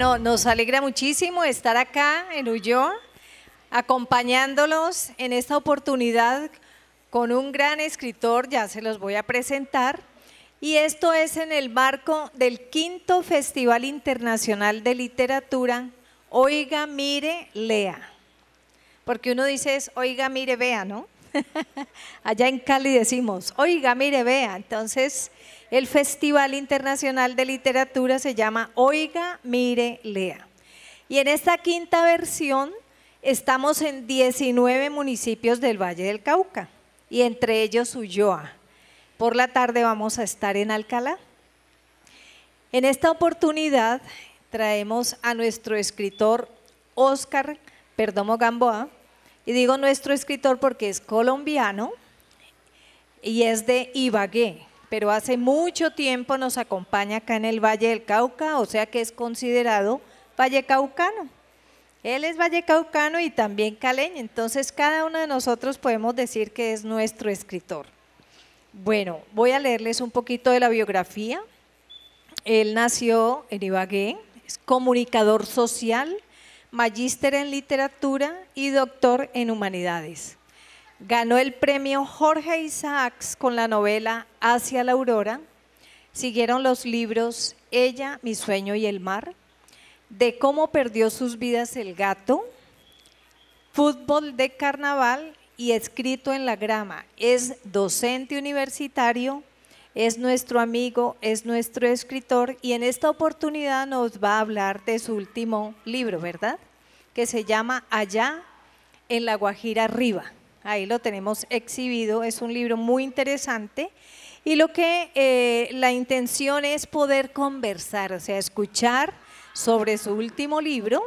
Bueno, nos alegra muchísimo estar acá en Ulloa, acompañándolos en esta oportunidad con un gran escritor, ya se los voy a presentar, y esto es en el marco del quinto Festival Internacional de Literatura, Oiga, Mire, Lea. Porque uno dice oiga, mire, vea, ¿no? Allá en Cali decimos, oiga, mire, vea. Entonces, el Festival Internacional de Literatura se llama Oiga, Mire, Lea. Y en esta quinta versión estamos en 19 municipios del Valle del Cauca y entre ellos Ulloa. Por la tarde vamos a estar en Alcalá. En esta oportunidad traemos a nuestro escritor Oscar Perdomo Gamboa, y digo nuestro escritor porque es colombiano y es de Ibagué pero hace mucho tiempo nos acompaña acá en el Valle del Cauca, o sea que es considerado vallecaucano. Él es vallecaucano y también caleño, entonces cada uno de nosotros podemos decir que es nuestro escritor. Bueno, voy a leerles un poquito de la biografía. Él nació en Ibagué, es comunicador social, magíster en literatura y doctor en humanidades. Ganó el premio Jorge Isaacs con la novela Hacia la Aurora. Siguieron los libros Ella, Mi Sueño y el Mar, de cómo perdió sus vidas el gato, fútbol de carnaval y escrito en la grama. Es docente universitario, es nuestro amigo, es nuestro escritor y en esta oportunidad nos va a hablar de su último libro, ¿verdad? Que se llama Allá en la Guajira Arriba ahí lo tenemos exhibido, es un libro muy interesante. Y lo que eh, la intención es poder conversar, o sea, escuchar sobre su último libro.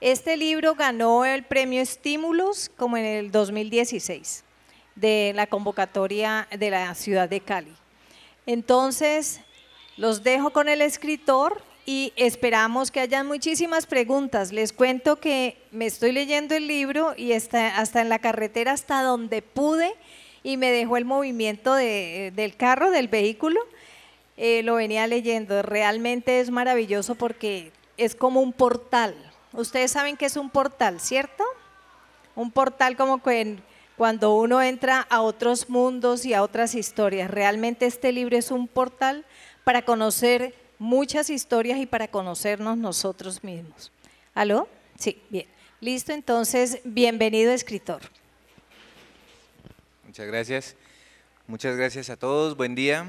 Este libro ganó el premio Estímulos como en el 2016 de la convocatoria de la ciudad de Cali. Entonces, los dejo con el escritor y esperamos que hayan muchísimas preguntas. Les cuento que me estoy leyendo el libro y está hasta en la carretera, hasta donde pude, y me dejó el movimiento del carro, del vehículo. Eh, lo venía leyendo. Realmente es maravilloso porque es como un portal. Ustedes saben que es un portal, ¿cierto? Un portal como cuando uno entra a otros mundos y a otras historias. Realmente este libro es un portal para conocer muchas historias y para conocernos nosotros mismos. ¿Aló? Sí, bien. Listo, entonces, bienvenido escritor. Muchas gracias. Muchas gracias a todos. Buen día.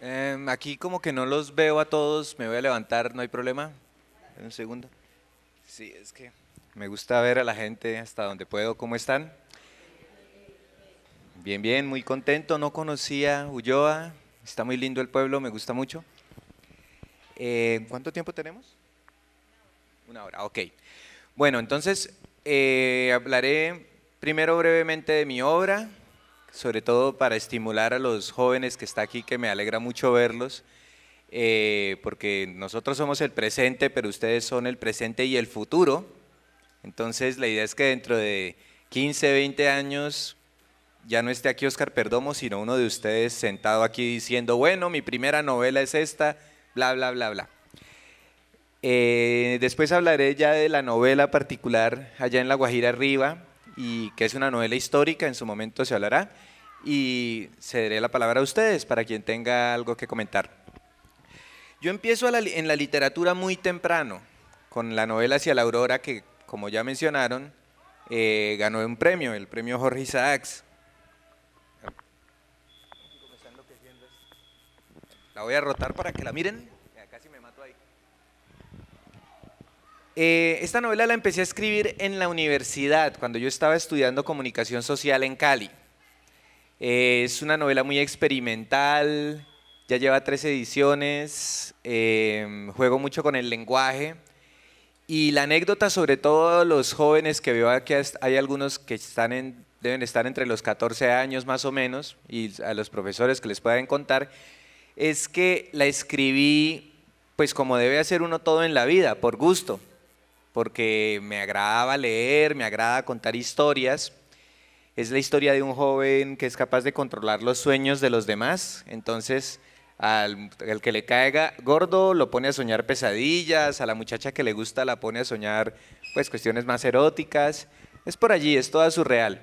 Em, aquí como que no los veo a todos, me voy a levantar, no hay problema. Un segundo. Sí, es que me gusta ver a la gente hasta donde puedo, ¿cómo están? Bien, bien, muy contento, no conocía Ulloa, Está muy lindo el pueblo, me gusta mucho. Eh, ¿Cuánto tiempo tenemos? Una hora, ok. Bueno, entonces eh, hablaré primero brevemente de mi obra, sobre todo para estimular a los jóvenes que está aquí, que me alegra mucho verlos, eh, porque nosotros somos el presente, pero ustedes son el presente y el futuro. Entonces la idea es que dentro de 15, 20 años ya no esté aquí Oscar Perdomo, sino uno de ustedes sentado aquí diciendo, bueno, mi primera novela es esta, bla, bla, bla, bla. Eh, después hablaré ya de la novela particular allá en La Guajira Arriba, y que es una novela histórica, en su momento se hablará, y cederé la palabra a ustedes para quien tenga algo que comentar. Yo empiezo en la literatura muy temprano, con la novela Hacia la Aurora, que como ya mencionaron, eh, ganó un premio, el premio Jorge Isaacs, La voy a rotar para que la miren. casi me mato ahí. Eh, esta novela la empecé a escribir en la universidad, cuando yo estaba estudiando comunicación social en Cali. Eh, es una novela muy experimental, ya lleva tres ediciones, eh, juego mucho con el lenguaje. Y la anécdota sobre todo los jóvenes que veo aquí, hay algunos que deben estar entre los 14 años más o menos, y a los profesores que les puedan contar, es que la escribí, pues como debe hacer uno todo en la vida, por gusto, porque me agrada leer, me agrada contar historias. Es la historia de un joven que es capaz de controlar los sueños de los demás. Entonces, al, que le caiga gordo lo pone a soñar pesadillas, a la muchacha que le gusta la pone a soñar pues cuestiones más eróticas. Es por allí, es toda surreal.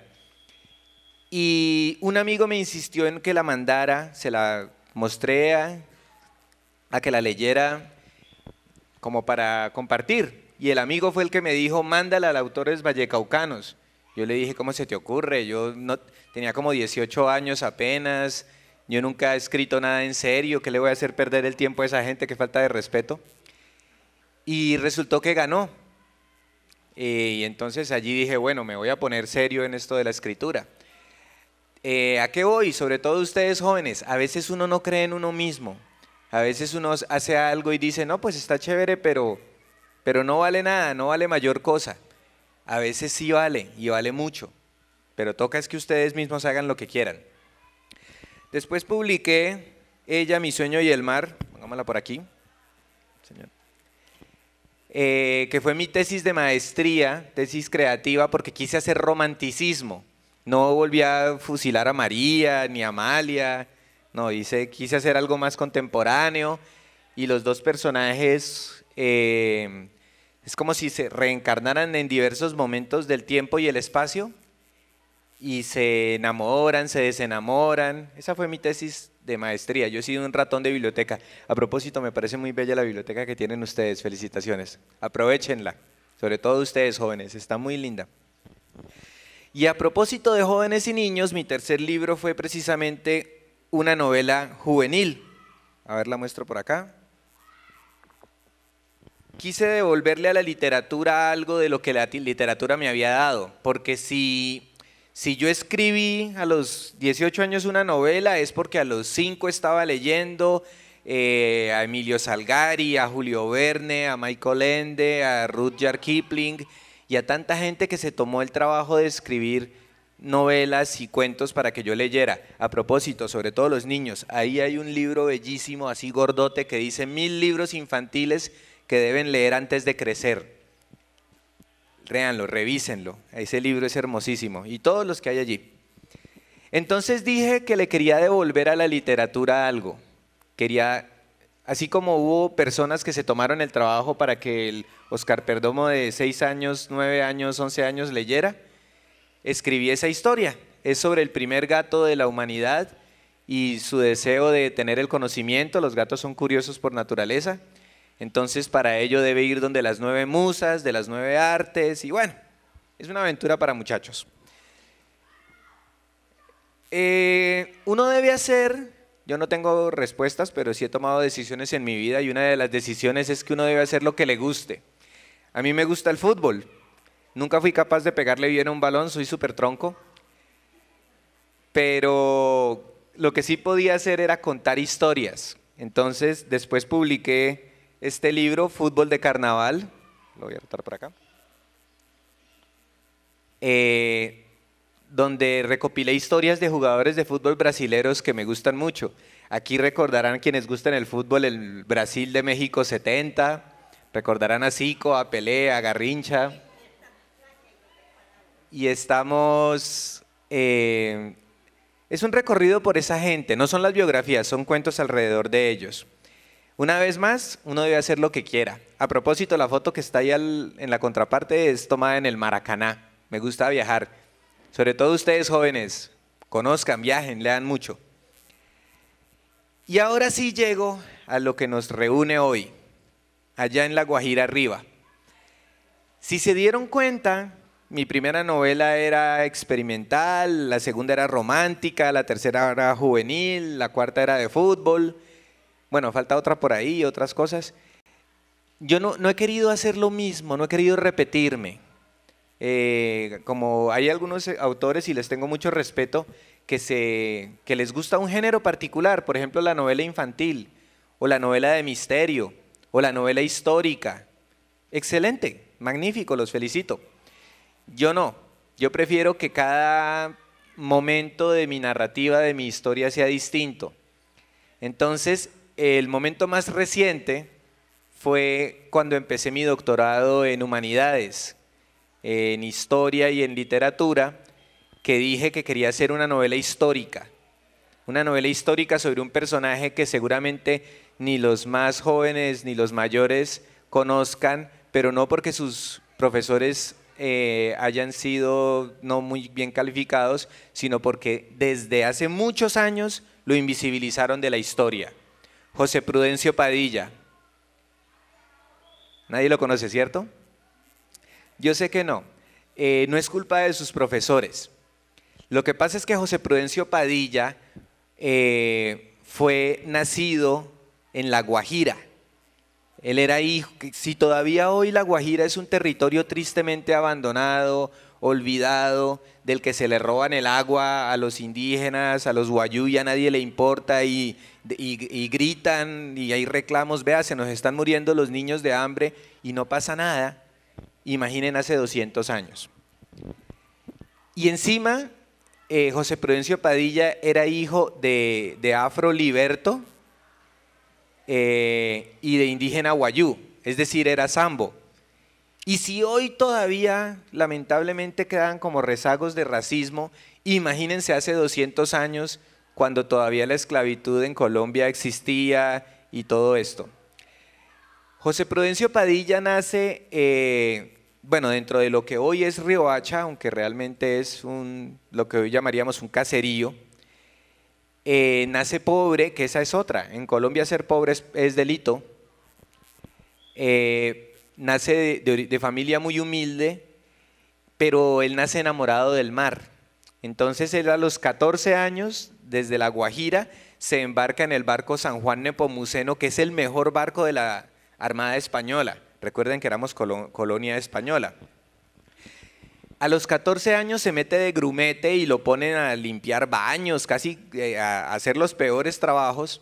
Y un amigo me insistió en que la mandara, se la mostré a, que la leyera como para compartir. Y el amigo fue el que me dijo, mándala al autores vallecaucanos. Yo le dije, ¿cómo se te ocurre? Yo no, tenía como 18 años apenas, yo nunca he escrito nada en serio, ¿qué le voy a hacer perder el tiempo a esa gente? Qué falta de respeto. Y resultó que ganó. Eh, y entonces allí dije, bueno, me voy a poner serio en esto de la escritura. Eh, ¿a qué voy? Sobre todo ustedes jóvenes, a veces uno no cree en uno mismo. A veces uno hace algo y dice, no, pues está chévere, pero, pero no vale nada, no vale mayor cosa. A veces sí vale y vale mucho, pero toca es que ustedes mismos hagan lo que quieran. Después publiqué Ella, mi sueño y el mar, pongámosla por aquí, señor. Eh, que fue mi tesis de maestría, tesis creativa, porque quise hacer romanticismo. No volví a fusilar a María ni a Amalia. No, hice, quise hacer algo más contemporáneo. Y los dos personajes eh, es como si se reencarnaran en diversos momentos del tiempo y el espacio. Y se enamoran, se desenamoran. Esa fue mi tesis de maestría. Yo he sido un ratón de biblioteca. A propósito, me parece muy bella la biblioteca que tienen ustedes. Felicitaciones. Aprovechenla. Sobre todo ustedes jóvenes. Está muy linda. Y a propósito de jóvenes y niños, mi tercer libro fue precisamente una novela juvenil. A ver, la muestro por acá. Quise devolverle a la literatura algo de lo que la literatura me había dado, porque si, si yo escribí a los 18 años una novela es porque a los 5 estaba leyendo eh, a Emilio Salgari, a Julio Verne, a Michael Ende, a Rudyard Kipling, y a tanta gente que se tomó el trabajo de escribir novelas y cuentos para que yo leyera. A propósito, sobre todo los niños, ahí hay un libro bellísimo, así gordote, que dice mil libros infantiles que deben leer antes de crecer. Réanlo, revísenlo. Ese libro es hermosísimo. Y todos los que hay allí. Entonces dije que le quería devolver a la literatura algo. Quería, así como hubo personas que se tomaron el trabajo para que el Oscar Perdomo de 6 años, 9 años, 11 años leyera, escribí esa historia. Es sobre el primer gato de la humanidad y su deseo de tener el conocimiento. Los gatos son curiosos por naturaleza. Entonces para ello debe ir donde las nueve musas, de las nueve artes y bueno, es una aventura para muchachos. Eh, uno debe hacer, yo no tengo respuestas, pero sí he tomado decisiones en mi vida y una de las decisiones es que uno debe hacer lo que le guste. A mí me gusta el fútbol. Nunca fui capaz de pegarle bien a un balón, soy súper tronco. Pero lo que sí podía hacer era contar historias. Entonces, después publiqué este libro, Fútbol de Carnaval. Lo voy a rotar por acá. Eh, donde recopilé historias de jugadores de fútbol brasileros que me gustan mucho. Aquí recordarán quienes gustan el fútbol, el Brasil de México 70, Recordarán a Zico, a Pelé, a Garrincha. Y estamos... Eh, es un recorrido por esa gente, no son las biografías, son cuentos alrededor de ellos. Una vez más, uno debe hacer lo que quiera. A propósito, la foto que está ahí en la contraparte es tomada en el Maracaná. Me gusta viajar. Sobre todo ustedes jóvenes, conozcan, viajen, lean mucho. Y ahora sí llego a lo que nos reúne hoy allá en La Guajira arriba. Si se dieron cuenta, mi primera novela era experimental, la segunda era romántica, la tercera era juvenil, la cuarta era de fútbol. Bueno, falta otra por ahí, otras cosas. Yo no, he querido hacer lo mismo, no he querido repetirme. Eh, como hay algunos autores, y les tengo mucho respeto, que, se, que les gusta un género particular, por ejemplo la novela infantil o la novela de misterio o la novela histórica. Excelente, magnífico, los felicito. Yo no, yo prefiero que cada momento de mi narrativa, de mi historia sea distinto. Entonces, el momento más reciente fue cuando empecé mi doctorado en humanidades, en historia y en literatura, que dije que quería hacer una novela histórica. Una novela histórica sobre un personaje que seguramente ni los más jóvenes ni los mayores conozcan, pero no porque sus profesores eh, hayan sido no muy bien calificados, sino porque desde hace muchos años lo invisibilizaron de la historia. José Prudencio Padilla. Nadie lo conoce, ¿cierto? Yo sé que no. Eh, no es culpa de sus profesores. Lo que pasa es que José Prudencio Padilla eh, fue nacido en La Guajira. Él era hijo, si todavía hoy La Guajira es un territorio tristemente abandonado, olvidado, del que se le roban el agua a los indígenas, a los guayú, a nadie le importa y, gritan y hay reclamos, vea, se nos están muriendo los niños de hambre y no pasa nada. Imaginen hace 200 años. Y encima, eh, José Prudencio Padilla era hijo de, de Afro Liberto, eh, y de indígena guayú, es decir, era sambo. Y si hoy todavía lamentablemente quedan como rezagos de racismo, imagínense hace 200 años cuando todavía la esclavitud en Colombia existía y todo esto. José Prudencio Padilla nace, eh, bueno, dentro de lo que hoy es Riohacha, aunque realmente es lo que hoy llamaríamos un caserío, eh, nace pobre, que esa es otra. En Colombia ser pobre es, delito. Eh, nace de, familia muy humilde, pero él nace enamorado del mar. Entonces él a los 14 años, desde La Guajira, se embarca en el barco San Juan Nepomuceno, que es el mejor barco de la Armada Española. Recuerden que éramos colonia española. A los 14 años se mete de grumete y lo ponen a limpiar baños, casi eh, a hacer los peores trabajos,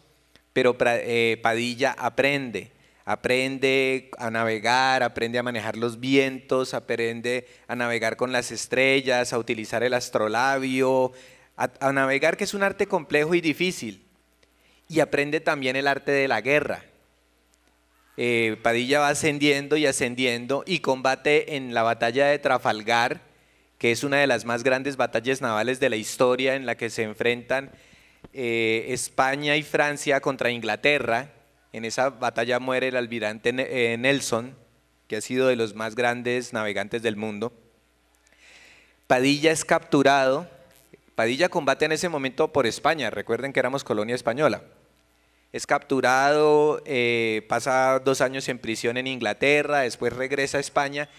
pero eh, Padilla aprende, aprende a navegar, aprende a manejar los vientos, aprende a navegar con las estrellas, a utilizar el astrolabio, a, navegar que es un arte complejo y difícil, y aprende también el arte de la guerra. Eh, Padilla va ascendiendo y ascendiendo y combate en la batalla de Trafalgar que es una de las más grandes batallas navales de la historia en la que se enfrentan eh, España y Francia contra Inglaterra. En esa batalla muere el almirante eh, Nelson, que ha sido de los más grandes navegantes del mundo. Padilla es capturado. Padilla combate en ese momento por España, recuerden que éramos colonia española. Es capturado, eh, pasa dos años en prisión en Inglaterra, después regresa a España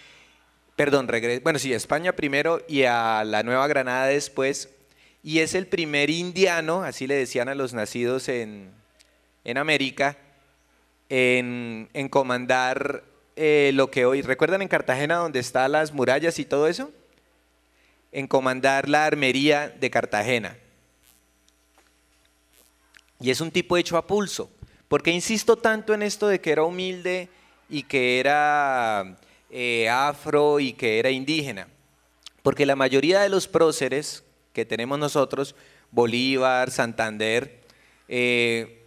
perdón, bueno, sí, a España primero y a la Nueva Granada después, y es el primer indiano, así le decían a los nacidos en, América, en, comandar eh, lo que hoy, ¿recuerdan en Cartagena donde están las murallas y todo eso? En comandar la armería de Cartagena. Y es un tipo hecho a pulso. porque insisto tanto en esto de que era humilde y que era eh, afro y que era indígena. Porque la mayoría de los próceres que tenemos nosotros, Bolívar, Santander, eh,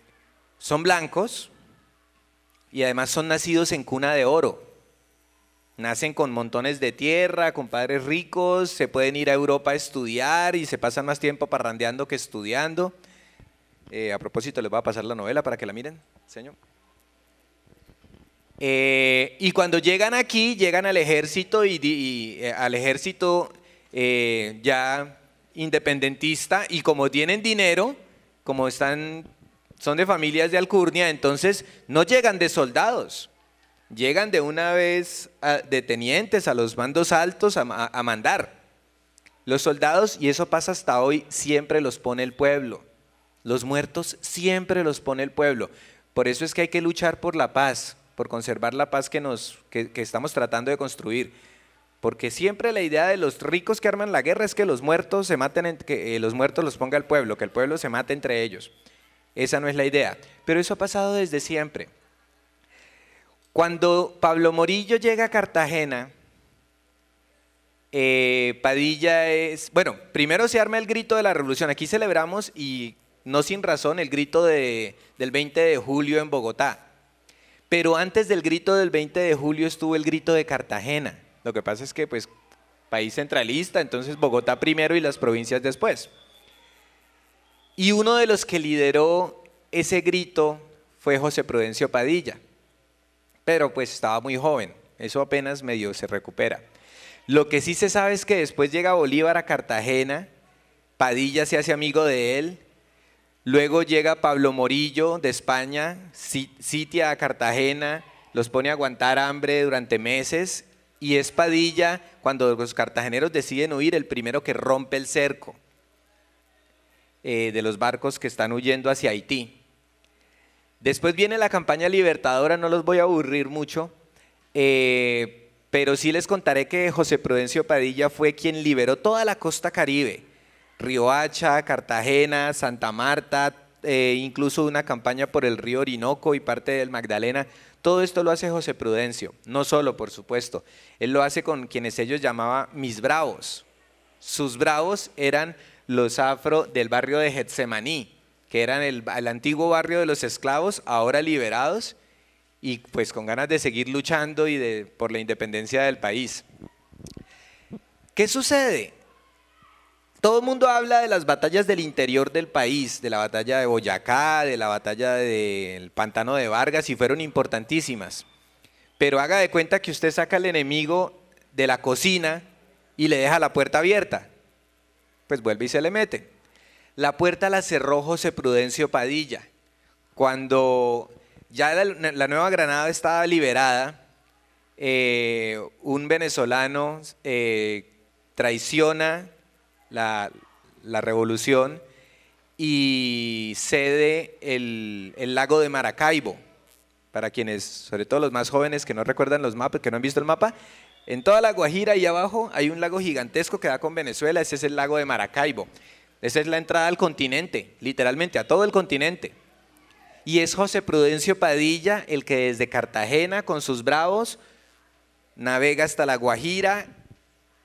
son blancos y además son nacidos en cuna de oro. Nacen con montones de tierra, con padres ricos, se pueden ir a Europa a estudiar y se pasan más tiempo parrandeando que estudiando. Eh, a propósito, les voy a pasar la novela para que la miren, señor. Eh, y cuando llegan aquí, llegan al ejército y, eh, al ejército eh, ya independentista y como tienen dinero, como están, son de familias de alcurnia, entonces no llegan de soldados, llegan de una vez de tenientes a los bandos altos a mandar. Los soldados, y eso pasa hasta hoy, siempre los pone el pueblo. Los muertos siempre los pone el pueblo. Por eso es que hay que luchar por la paz por conservar la paz que, nos, estamos tratando de construir. Porque siempre la idea de los ricos que arman la guerra es que los muertos se maten, que eh, los muertos los ponga el pueblo, que el pueblo se mate entre ellos. Esa no es la idea. Pero eso ha pasado desde siempre. Cuando Pablo Morillo llega a Cartagena, eh, Padilla es, bueno, primero se arma el grito de la revolución. Aquí celebramos, y no sin razón, el grito del 20 de julio en Bogotá. Pero antes del grito del 20 de julio estuvo el grito de Cartagena. Lo que pasa es que, pues, país centralista, entonces Bogotá primero y las provincias después. Y uno de los que lideró ese grito fue José Prudencio Padilla, pero pues estaba muy joven, eso apenas medio se recupera. Lo que sí se sabe es que después llega Bolívar a Cartagena, Padilla se hace amigo de él, Luego llega Pablo Morillo de España, sitia a Cartagena, los pone a aguantar hambre durante meses y es Padilla cuando los cartageneros deciden huir el primero que rompe el cerco eh, de los barcos que están huyendo hacia Haití. Después viene la campaña libertadora, no los voy a aburrir mucho, eh, pero sí les contaré que José Prudencio Padilla fue quien liberó toda la costa caribe Riohacha, Cartagena, Santa Marta, eh, incluso una campaña por el río Orinoco y parte del Magdalena. Todo esto lo hace José Prudencio, no solo, por supuesto. Él lo hace con quienes ellos llamaban mis bravos. Sus bravos eran los afro del barrio de Getsemaní, que eran el, antiguo barrio de los esclavos, ahora liberados y pues con ganas de seguir luchando y por la independencia del país. ¿Qué sucede? Todo el mundo habla de las batallas del interior del país, de la batalla de Boyacá, de la batalla del pantano de Vargas, y fueron importantísimas. Pero haga de cuenta que usted saca al enemigo de la cocina y le deja la puerta abierta. Pues vuelve y se le mete. La puerta la cerró José Prudencio Padilla. Cuando ya la, Nueva Granada estaba liberada, eh, un venezolano eh, traiciona la, revolución y cede el, lago de Maracaibo. Para quienes, sobre todo los más jóvenes que no recuerdan los mapas, que no han visto el mapa, en toda la Guajira y abajo hay un lago gigantesco que da con Venezuela, ese es el lago de Maracaibo. Esa es la entrada al continente, literalmente, a todo el continente. Y es José Prudencio Padilla el que desde Cartagena con sus bravos navega hasta la Guajira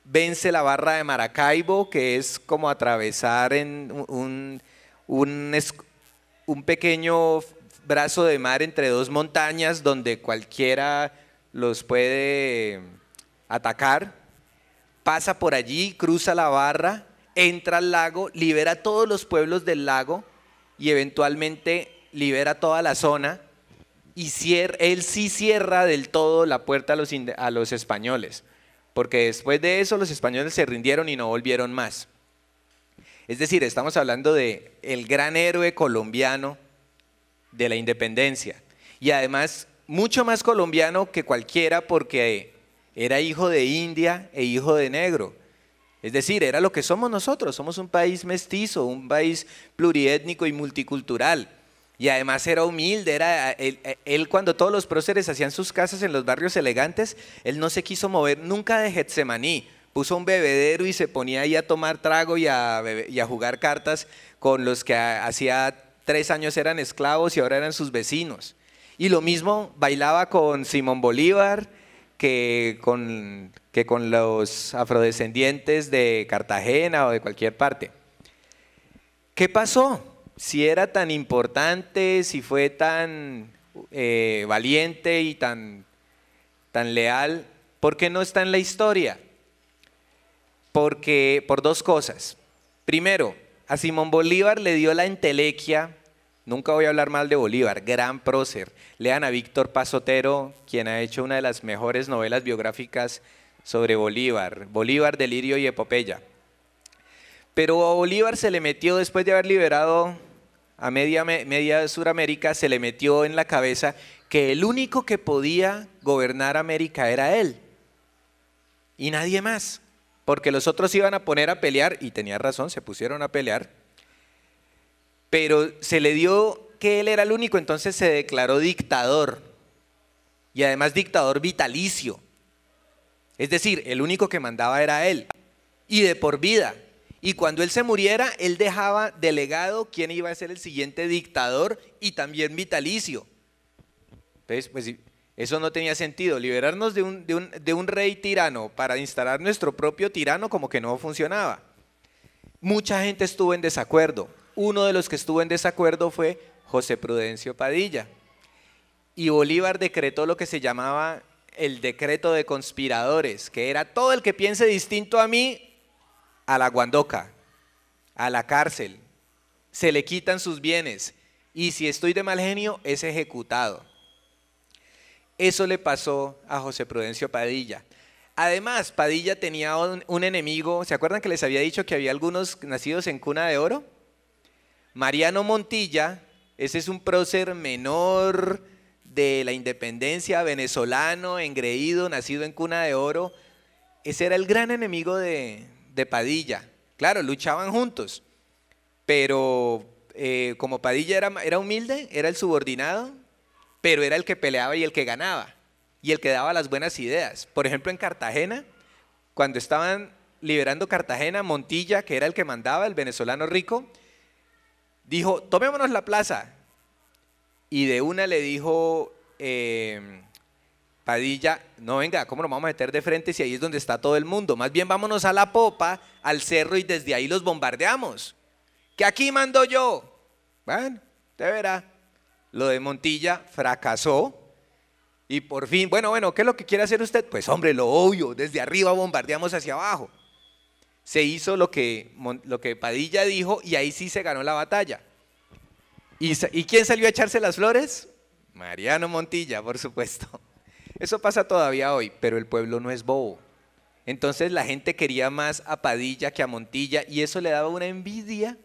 vence la barra de Maracaibo, que es como atravesar un, pequeño brazo de mar entre dos montañas donde cualquiera los puede atacar, pasa por allí, cruza la barra, entra al lago, libera a todos los pueblos del lago y eventualmente libera toda la zona y él sí cierra del todo la puerta a los españoles porque después de eso los españoles se rindieron y no volvieron más. Es decir, estamos hablando de el gran héroe colombiano de la independencia y además mucho más colombiano que cualquiera porque era hijo de India e hijo de negro. Es decir, era lo que somos nosotros, somos un país mestizo, un país plurietnico y multicultural. Y además era humilde, era él, cuando todos los próceres hacían sus casas en los barrios elegantes, él no se quiso mover nunca de Getsemaní. Puso un bebedero y se ponía ahí a tomar trago y a, jugar cartas con los que hacía tres años eran esclavos y ahora eran sus vecinos. Y lo mismo bailaba con Simón Bolívar que con, que con los afrodescendientes de Cartagena o de cualquier parte. ¿Qué pasó? si era tan importante, si fue tan eh, valiente y tan, tan leal, ¿por qué no está en la historia? Porque, por dos cosas. Primero, a Simón Bolívar le dio la entelequia, nunca voy a hablar mal de Bolívar, gran prócer. Lean a Víctor Pasotero, quien ha hecho una de las mejores novelas biográficas sobre Bolívar, Bolívar, Delirio y Epopeya. Pero a Bolívar se le metió después de haber liberado a media, media de se le metió en la cabeza que el único que podía gobernar América era él y nadie más, porque los otros iban a poner a pelear y tenía razón, se pusieron a pelear, pero se le dio que él era el único, entonces se declaró dictador y además dictador vitalicio. Es decir, el único que mandaba era él y de por vida. Y cuando él se muriera, él dejaba delegado quién iba a ser el siguiente dictador y también vitalicio. Entonces, pues eso no tenía sentido. Liberarnos de un, de un rey tirano para instalar nuestro propio tirano como que no funcionaba. Mucha gente estuvo en desacuerdo. Uno de los que estuvo en desacuerdo fue José Prudencio Padilla. Y Bolívar decretó lo que se llamaba el decreto de conspiradores, que era todo el que piense distinto a mí a la guandoca, a la cárcel, se le quitan sus bienes y si estoy de mal genio es ejecutado. Eso le pasó a José Prudencio Padilla. Además, Padilla tenía un, un, enemigo, ¿se acuerdan que les había dicho que había algunos nacidos en cuna de oro? Mariano Montilla, ese es un prócer menor de la independencia, venezolano, engreído, nacido en cuna de oro. Ese era el gran enemigo de, de Padilla. Claro, luchaban juntos, pero eh, como Padilla era, era humilde, era el subordinado, pero era el que peleaba y el que ganaba, y el que daba las buenas ideas. Por ejemplo, en Cartagena, cuando estaban liberando Cartagena, Montilla, que era el que mandaba, el venezolano rico, dijo, tomémonos la plaza. Y de una le dijo eh, Padilla, no venga, ¿cómo lo vamos a meter de frente si ahí es donde está todo el mundo? Más bien vámonos a la popa, al cerro y desde ahí los bombardeamos. Que aquí mando yo. Bueno, te verá. Lo de Montilla fracasó y por fin, bueno, bueno, ¿qué es lo que quiere hacer usted? Pues hombre, lo obvio, desde arriba bombardeamos hacia abajo. Se hizo lo que, lo que Padilla dijo y ahí sí se ganó la batalla. ¿Y quién salió a echarse las flores? Mariano Montilla, por supuesto. Eso pasa todavía hoy, pero el pueblo no es bobo. Entonces la gente quería más a Padilla que a Montilla y eso le daba una envidia.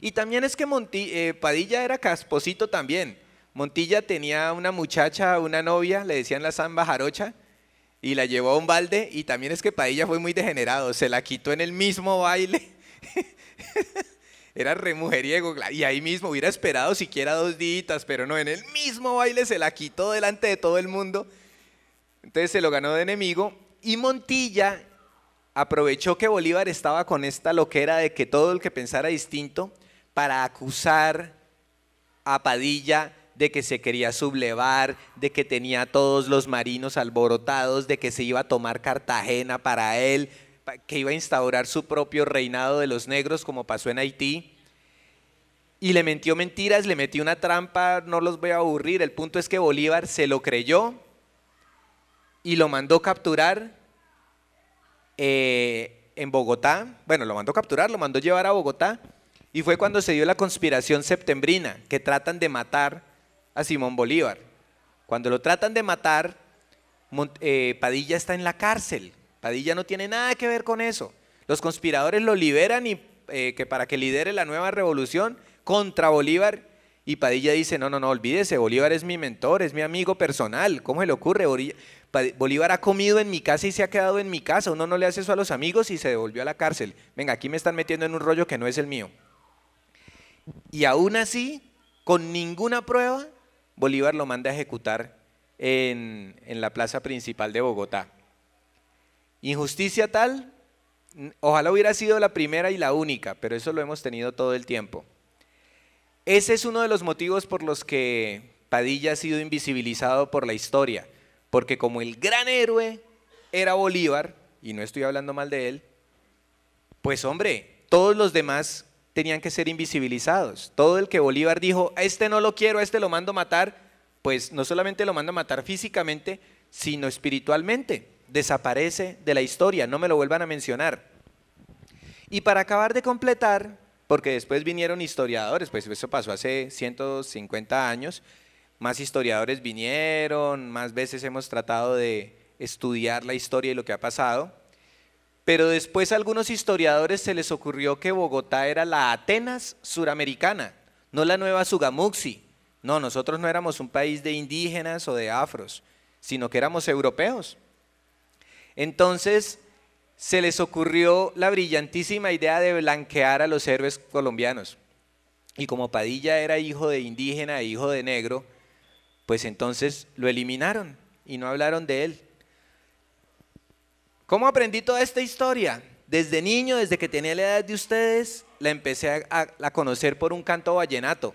Y también es que eh, Padilla era casposito también. Montilla tenía una muchacha, una novia, le decían la samba jarocha, y la llevó a un balde y también es que Padilla fue muy degenerado, se la quitó en el mismo baile. era re mujeriego. Y ahí mismo hubiera esperado siquiera dos ditas pero no, en el mismo baile se la quitó delante de todo el mundo. Entonces se lo ganó de enemigo. Y Montilla aprovechó que Bolívar estaba con esta loquera de que todo el que pensara distinto para acusar a Padilla de que se quería sublevar, de que tenía a todos los marinos alborotados, de que se iba a tomar Cartagena para él, que iba a instaurar su propio reinado de los negros, como pasó en Haití. Y le mentió mentiras, le metió una trampa, no los voy a aburrir. El punto es que Bolívar se lo creyó y lo mandó capturar eh, en Bogotá. Bueno, lo mandó capturar, lo mandó llevar a Bogotá. Y fue cuando se dio la conspiración septembrina, que tratan de matar a Simón Bolívar. Cuando lo tratan de matar, eh, Padilla está en la cárcel. Padilla no tiene nada que ver con eso. Los conspiradores lo liberan y, eh, que para que lidere la nueva revolución contra Bolívar. Y Padilla dice, no, no, no, olvídese, Bolívar es mi mentor, es mi amigo personal. ¿Cómo se le ocurre? Bolívar ha comido en mi casa y se ha quedado en mi casa. Uno no le hace eso a los amigos y se devolvió a la cárcel. Venga, aquí me están metiendo en un rollo que no es el mío. Y aún así, con ninguna prueba, Bolívar lo manda a ejecutar en la plaza principal de Bogotá. Injusticia tal, ojalá hubiera sido la primera y la única, pero eso lo hemos tenido todo el tiempo. Ese es uno de los motivos por los que Padilla ha sido invisibilizado por la historia, porque como el gran héroe era Bolívar, y no estoy hablando mal de él, pues hombre, todos los demás tenían que ser invisibilizados. Todo el que Bolívar dijo, a este no lo quiero, a este lo mando a matar, pues no solamente lo manda a matar físicamente, sino espiritualmente desaparece de la historia, no me lo vuelvan a mencionar. Y para acabar de completar, porque después vinieron historiadores, pues eso pasó hace 150 años, más historiadores vinieron, más veces hemos tratado de estudiar la historia y lo que ha pasado, pero después a algunos historiadores se les ocurrió que Bogotá era la Atenas suramericana, no la nueva Sugamuxi. No, nosotros no éramos un país de indígenas o de afros, sino que éramos europeos. Entonces se les ocurrió la brillantísima idea de blanquear a los héroes colombianos. Y como Padilla era hijo de indígena e hijo de negro, pues entonces lo eliminaron y no hablaron de él. ¿Cómo aprendí toda esta historia? Desde niño, desde que tenía la edad de ustedes, la empecé a, a conocer por un canto vallenato.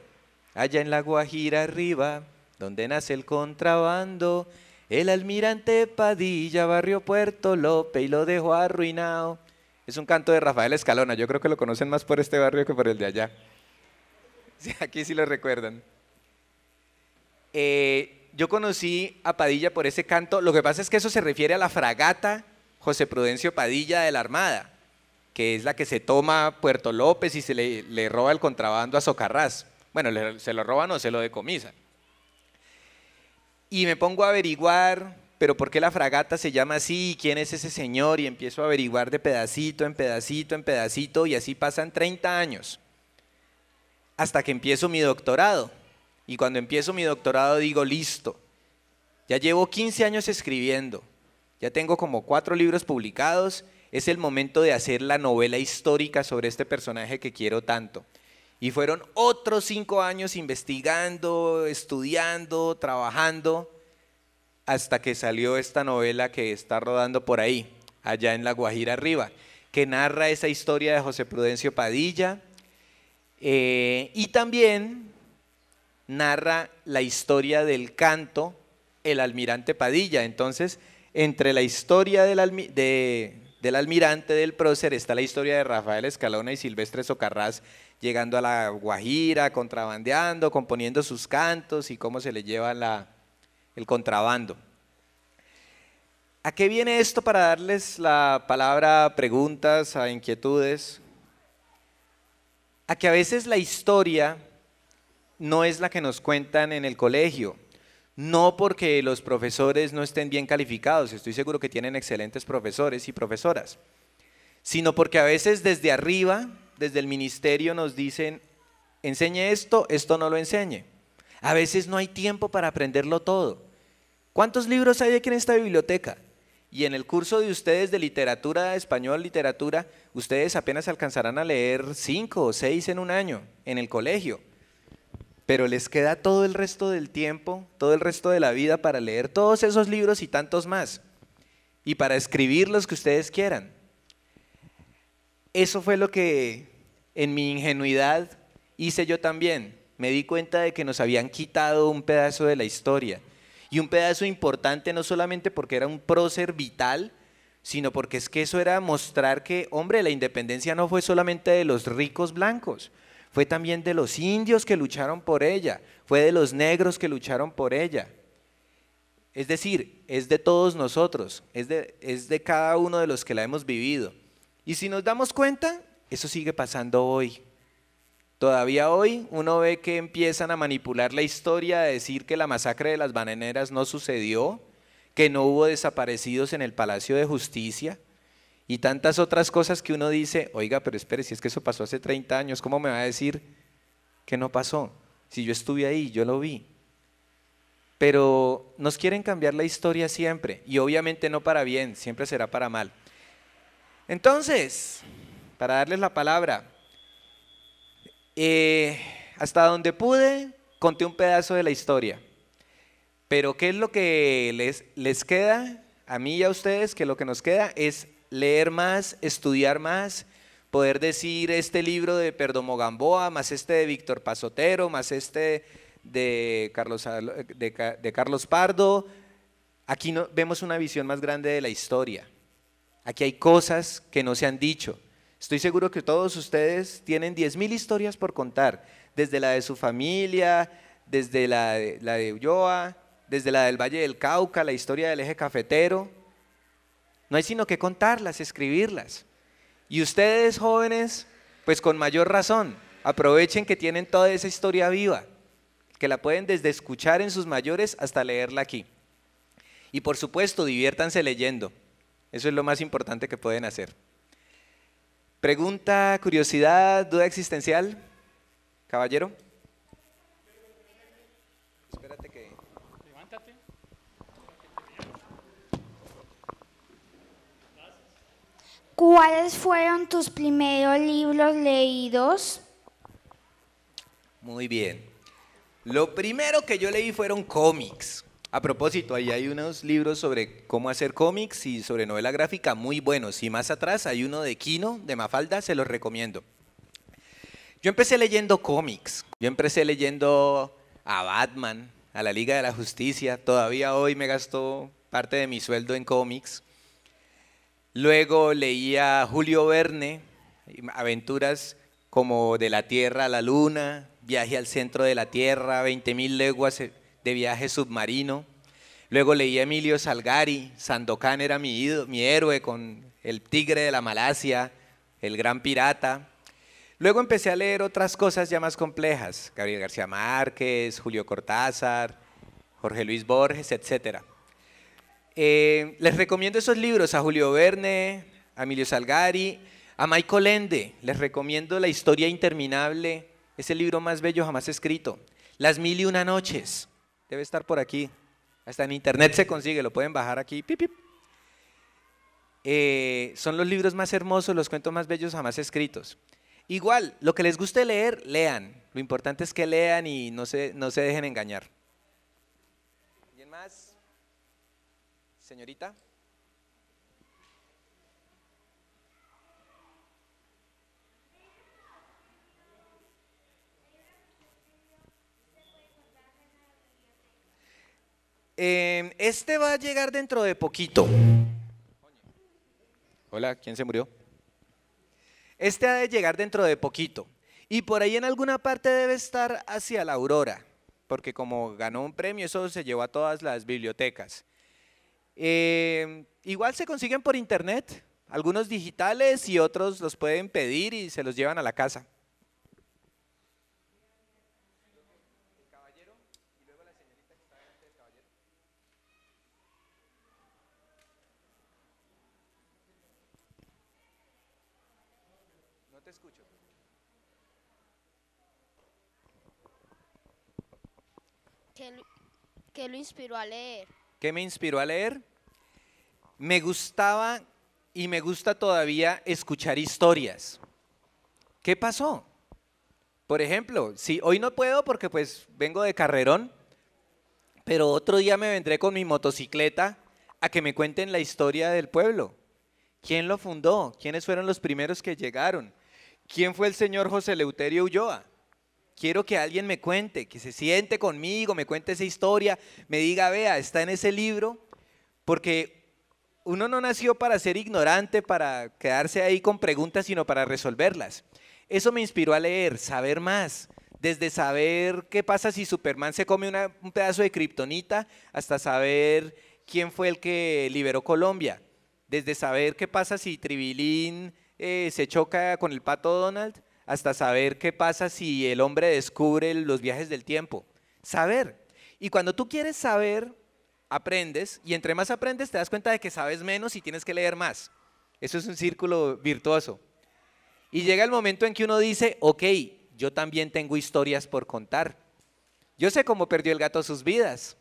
Allá en la Guajira arriba, donde nace el contrabando, el almirante Padilla barrio Puerto López, y lo dejó arruinado. Es un canto de Rafael Escalona, yo creo que lo conocen más por este barrio que por el de allá. aquí sí lo recuerdan. Eh, yo conocí a Padilla por ese canto, lo que pasa es que eso se refiere a la fragata José Prudencio Padilla de la Armada, que es la que se toma Puerto López y se le, roba el contrabando a Socarrás. Bueno, se lo roban o se lo decomisan y me pongo a averiguar, pero ¿por qué la fragata se llama así? ¿Quién es ese señor? Y empiezo a averiguar de pedacito en pedacito en pedacito y así pasan 30 años hasta que empiezo mi doctorado. Y cuando empiezo mi doctorado digo, listo, ya llevo 15 años escribiendo, ya tengo como cuatro libros publicados, es el momento de hacer la novela histórica sobre este personaje que quiero tanto. Y fueron otros cinco años investigando, estudiando, trabajando, hasta que salió esta novela que está rodando por ahí, allá en La Guajira arriba, que narra esa historia de José Prudencio Padilla. Eh, y también narra la historia del canto El Almirante Padilla. Entonces, entre la historia del, del almirante del prócer está la historia de Rafael Escalona y Silvestre Socarrás llegando a la Guajira, contrabandeando, componiendo sus cantos y cómo se le lleva el contrabando. ¿A qué viene esto para darles la palabra a preguntas, a inquietudes? A que a veces la historia no es la que nos cuentan en el colegio. No porque los profesores no estén bien calificados, estoy seguro que tienen excelentes profesores y profesoras, sino porque a veces desde arriba desde el ministerio nos dicen, enseñe esto, esto no lo enseñe. A veces no hay tiempo para aprenderlo todo. ¿Cuántos libros hay aquí en esta biblioteca? Y en el curso de ustedes de literatura, español, literatura, ustedes apenas alcanzarán a leer cinco o seis en un año en el colegio. Pero les queda todo el resto del tiempo, todo el resto de la vida para leer todos esos libros y tantos más. Y para escribir los que ustedes quieran. Eso fue lo que en mi ingenuidad hice yo también. Me di cuenta de que nos habían quitado un pedazo de la historia. Y un pedazo importante no solamente porque era un prócer vital, sino porque es que eso era mostrar que, hombre, la independencia no fue solamente de los ricos blancos, fue también de los indios que lucharon por ella, fue de los negros que lucharon por ella. Es decir, es de todos nosotros, es de, es de cada uno de los que la hemos vivido. Y si nos damos cuenta, eso sigue pasando hoy. Todavía hoy uno ve que empiezan a manipular la historia, a decir que la masacre de las bananeras no sucedió, que no hubo desaparecidos en el Palacio de Justicia y tantas otras cosas que uno dice, oiga, pero espere, si es que eso pasó hace 30 años, ¿cómo me va a decir que no pasó? Si yo estuve ahí, yo lo vi. Pero nos quieren cambiar la historia siempre y obviamente no para bien, siempre será para mal. Entonces, para darles la palabra. Eh, hasta donde pude, conté un pedazo de la historia. Pero ¿qué es lo que les, les queda a mí y a ustedes? Que lo que nos queda es leer más, estudiar más, poder decir este libro de Perdomo Gamboa, más este de Víctor Pasotero, más este de Carlos, de Carlos Pardo. Aquí no, vemos una visión más grande de la historia. Aquí hay cosas que no se han dicho. Estoy seguro que todos ustedes tienen 10.000 historias por contar, desde la de su familia, desde la de, la Ulloa, desde la del Valle del Cauca, la historia del eje cafetero. No hay sino que contarlas, escribirlas. Y ustedes jóvenes, pues con mayor razón, aprovechen que tienen toda esa historia viva, que la pueden desde escuchar en sus mayores hasta leerla aquí. Y por supuesto, diviértanse leyendo. Eso es lo más importante que pueden hacer. Pregunta, curiosidad, duda existencial, caballero. Espérate que. Levántate. ¿Cuáles fueron tus primeros libros leídos? Muy bien. Lo primero que yo leí fueron cómics. A propósito, ahí hay unos libros sobre cómo hacer cómics y sobre novela gráfica muy buenos. Y más atrás hay uno de Kino, de Mafalda, se los recomiendo. Yo empecé leyendo cómics. Yo empecé leyendo a Batman, a la Liga de la Justicia. Todavía hoy me gastó parte de mi sueldo en cómics. Luego leía Julio Verne, aventuras como de la Tierra a la Luna, viaje al centro de la Tierra, 20.000 leguas de viaje submarino. Luego leí a Emilio Salgari, Sandokan era mi, mi héroe con El Tigre de la Malasia, El Gran Pirata. Luego empecé a leer otras cosas ya más complejas, Gabriel García Márquez, Julio Cortázar, Jorge Luis Borges, etcétera. Eh, les recomiendo esos libros a Julio Verne, a Emilio Salgari, a Michael Ende. Les recomiendo La Historia Interminable, es el libro más bello jamás escrito. Las Mil y Una Noches, Debe estar por aquí. Hasta en internet se consigue, lo pueden bajar aquí. Eh, son los libros más hermosos, los cuentos más bellos jamás escritos. Igual, lo que les guste leer, lean. Lo importante es que lean y no se, no se dejen engañar. ¿Alguien más? Señorita. Em, este va a llegar dentro de poquito. Hola, ¿quién se murió? Este ha de llegar dentro de poquito. Y por ahí en alguna parte debe estar hacia la aurora, porque como ganó un premio, eso se llevó a todas las bibliotecas. Em, igual se consiguen por internet, algunos digitales y otros los pueden pedir y se los llevan a la casa. ¿Qué, lo inspiró a leer? ¿Qué me inspiró a leer? Me gustaba y me gusta todavía escuchar historias. ¿Qué pasó? Por ejemplo, si hoy no puedo porque pues vengo de carrerón, pero otro día me vendré con mi motocicleta a que me cuenten la historia del pueblo. ¿Quién lo fundó? ¿Quiénes fueron los primeros que llegaron? ¿Quién fue el señor José Leuterio Ulloa? Quiero que alguien me cuente, que se siente conmigo, me cuente esa historia, me diga, vea, está en ese libro, porque uno no nació para ser ignorante, para quedarse ahí con preguntas, sino para resolverlas. Eso me inspiró a leer, saber más, desde saber qué pasa si Superman se come un pedazo de kriptonita, hasta saber quién fue el que liberó Colombia, desde saber qué pasa si Tribilín eh, se choca con el pato Donald, hasta saber qué pasa si el hombre descubre los viajes del tiempo. Saber. Y cuando tú quieres saber, aprendes, y entre más aprendes te das cuenta de que sabes menos y tienes que leer más. Eso es un círculo virtuoso. Y llega el momento en que uno dice, ok, yo también tengo historias por contar. Yo sé cómo perdió el gato sus vidas.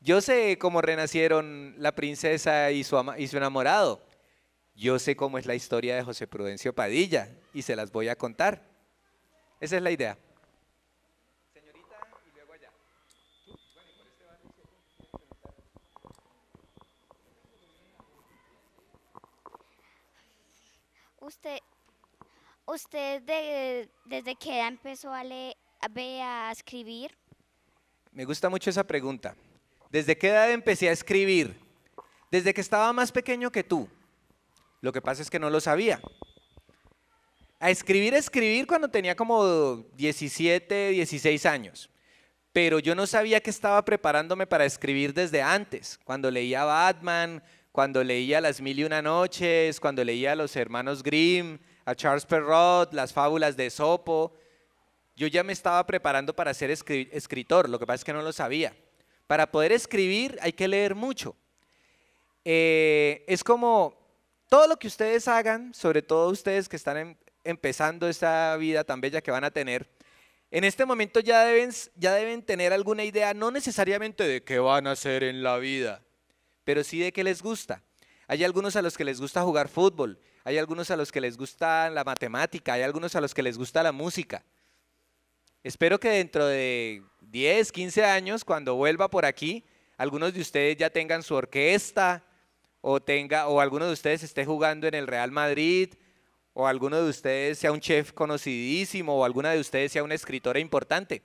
Yo sé cómo renacieron la princesa y su, enamorado. Yo sé cómo es la historia de José Prudencio Padilla y se las voy a contar. Esa es la idea. Señorita, y luego allá. Este usted, usted desde qué edad empezó a, leer, a escribir? Me gusta mucho esa pregunta. ¿Desde qué edad empecé a escribir? Desde que estaba más pequeño que tú. Lo que pasa es que no lo sabía. A escribir, a escribir cuando tenía como 17, 16 años. Pero yo no sabía que estaba preparándome para escribir desde antes. Cuando leía Batman, cuando leía Las Mil y Una Noches, cuando leía a los hermanos Grimm, a Charles Perrault, las fábulas de Sopo. Yo ya me estaba preparando para ser escritor, lo que pasa es que no lo sabía. Para poder escribir hay que leer mucho. Eh, es como todo lo que ustedes hagan, sobre todo ustedes que están em, empezando esta vida tan bella que van a tener, en este momento ya deben, ya deben tener alguna idea, no necesariamente de qué van a hacer en la vida, pero sí de qué les gusta. Hay algunos a los que les gusta jugar fútbol, hay algunos a los que les gusta la matemática, hay algunos a los que les gusta la música. Espero que dentro de 10, 15 años, cuando vuelva por aquí, algunos de ustedes ya tengan su orquesta, o tenga o alguno de ustedes esté jugando en el Real Madrid o alguno de ustedes sea un chef conocidísimo o alguna de ustedes sea una escritora importante.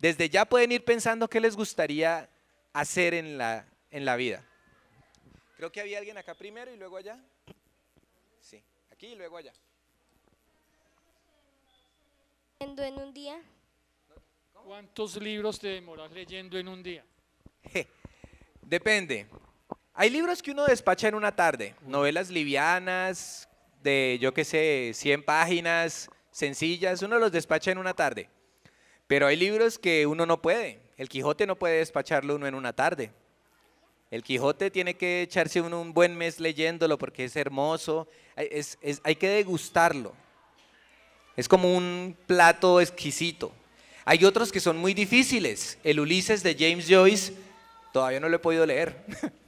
Desde ya pueden ir pensando qué les gustaría hacer en la, en la vida. Creo que había alguien acá primero y luego allá. Sí, aquí y luego allá. en un día? ¿Cuántos libros te demoras leyendo en un día? Depende. Hay libros que uno despacha en una tarde, novelas livianas, de yo qué sé, 100 páginas, sencillas, uno los despacha en una tarde. Pero hay libros que uno no puede. El Quijote no puede despacharlo uno en una tarde. El Quijote tiene que echarse uno un buen mes leyéndolo porque es hermoso. hay que degustarlo. Es como un plato exquisito. Hay otros que son muy difíciles. El Ulises de James Joyce todavía no lo he podido leer.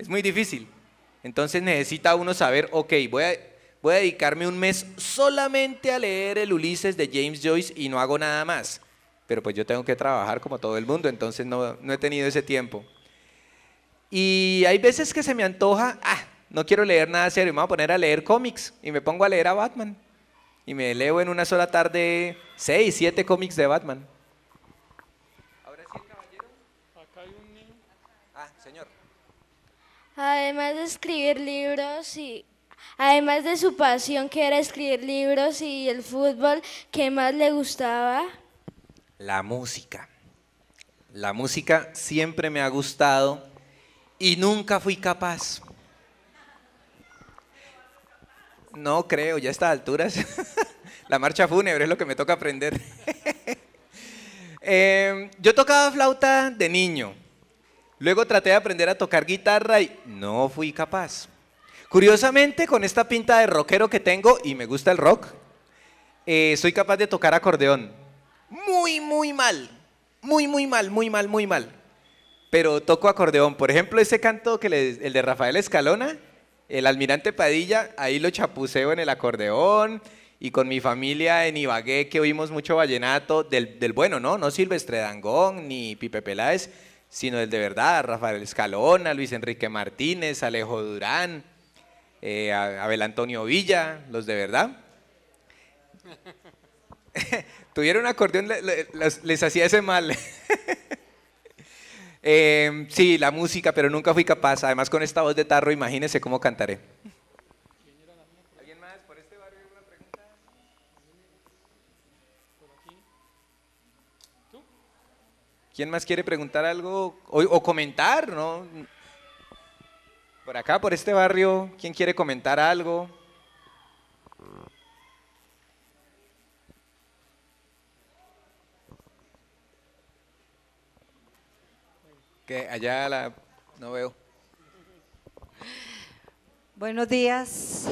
Es muy difícil. Entonces necesita uno saber, ok, voy a, voy a dedicarme un mes solamente a leer el Ulises de James Joyce y no hago nada más. Pero pues yo tengo que trabajar como todo el mundo, entonces no, he tenido ese tiempo. Y hay veces que se me antoja, ah, no quiero leer nada serio, me voy a poner a leer cómics y me pongo a leer a Batman. Y me leo en una sola tarde seis, siete cómics de Batman. además de escribir libros y además de su pasión que era escribir libros y el fútbol, ¿qué más le gustaba? La música. La música siempre me ha gustado y nunca fui capaz. No creo, ya a estas alturas. La marcha fúnebre es lo que me toca aprender. Em, yo tocaba flauta de niño Luego traté de aprender a tocar guitarra y no fui capaz. Curiosamente, con esta pinta de rockero que tengo y me gusta el rock, eh, soy capaz de tocar acordeón. Muy, muy mal. Muy, muy mal, muy mal, muy mal. Pero toco acordeón. Por ejemplo, ese canto que el de Rafael Escalona, el almirante Padilla, ahí lo chapuceo en el acordeón y con mi familia en Ibagué que oímos mucho vallenato, del, del bueno, ¿no? No Silvestre Dangón ni Pipe Peláez, sino el de verdad, Rafael Escalona, Luis Enrique Martínez, Alejo Durán, eh, Abel Antonio Villa, los de verdad. Tuvieron acordeón, les, hacía ese mal. Eh, sí, la música, pero nunca fui capaz. Además, con esta voz de tarro, imagínense cómo cantaré. ¿Quién más quiere preguntar algo o, comentar? ¿no? Por acá, por este barrio, ¿quién quiere comentar algo? Que allá la no veo. Buenos días.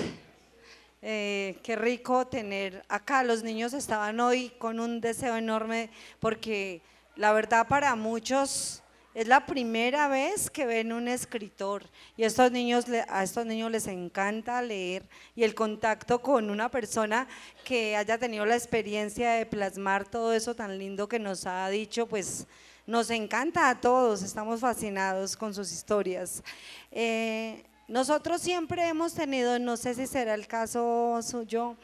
Eh, qué rico tener acá. Los niños estaban hoy con un deseo enorme porque la verdad para muchos es la primera vez que ven un escritor y estos niños, a estos niños les encanta leer y el contacto con una persona que haya tenido la experiencia de plasmar todo eso tan lindo que nos ha dicho, pues nos encanta a todos, estamos fascinados con sus historias. Eh, nosotros siempre hemos tenido, no sé si será el caso suyo,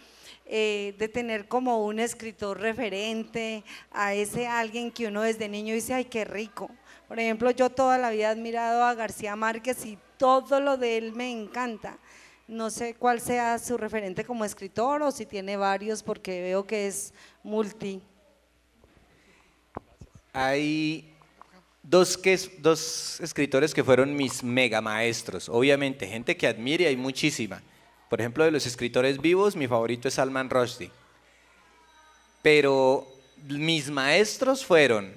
eh, de tener como un escritor referente, a ese alguien que uno desde niño dice, ay, qué rico. Por ejemplo, yo toda la vida he admirado a García Márquez y todo lo de él me encanta. No sé cuál sea su referente como escritor o si tiene varios porque veo que es multi. Hay dos, que, dos escritores que fueron mis mega maestros. Obviamente, gente que admire hay muchísima por ejemplo, de los escritores vivos, mi favorito es Salman Rushdie. Pero mis maestros fueron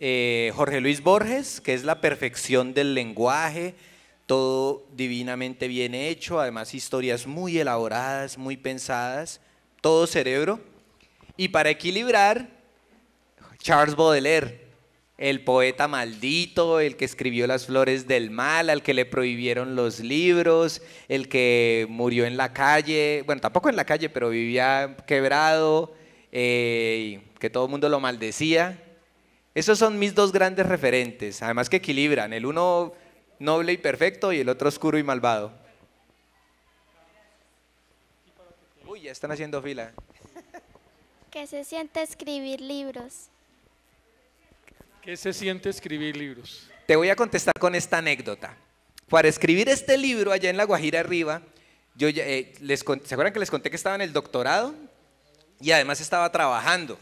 eh, Jorge Luis Borges, que es la perfección del lenguaje, todo divinamente bien hecho, además historias muy elaboradas, muy pensadas, todo cerebro. Y para equilibrar, Charles Baudelaire, el poeta maldito, el que escribió las flores del mal, al que le prohibieron los libros, el que murió en la calle, bueno, tampoco en la calle, pero vivía quebrado, eh, que todo el mundo lo maldecía. Esos son mis dos grandes referentes, además que equilibran, el uno noble y perfecto y el otro oscuro y malvado. Uy, ya están haciendo fila. Que se siente escribir libros? ¿Qué se siente escribir libros? Te voy a contestar con esta anécdota. Para escribir este libro allá en La Guajira arriba, yo eh, les, ¿se acuerdan que les conté que estaba en el doctorado? Y además estaba trabajando.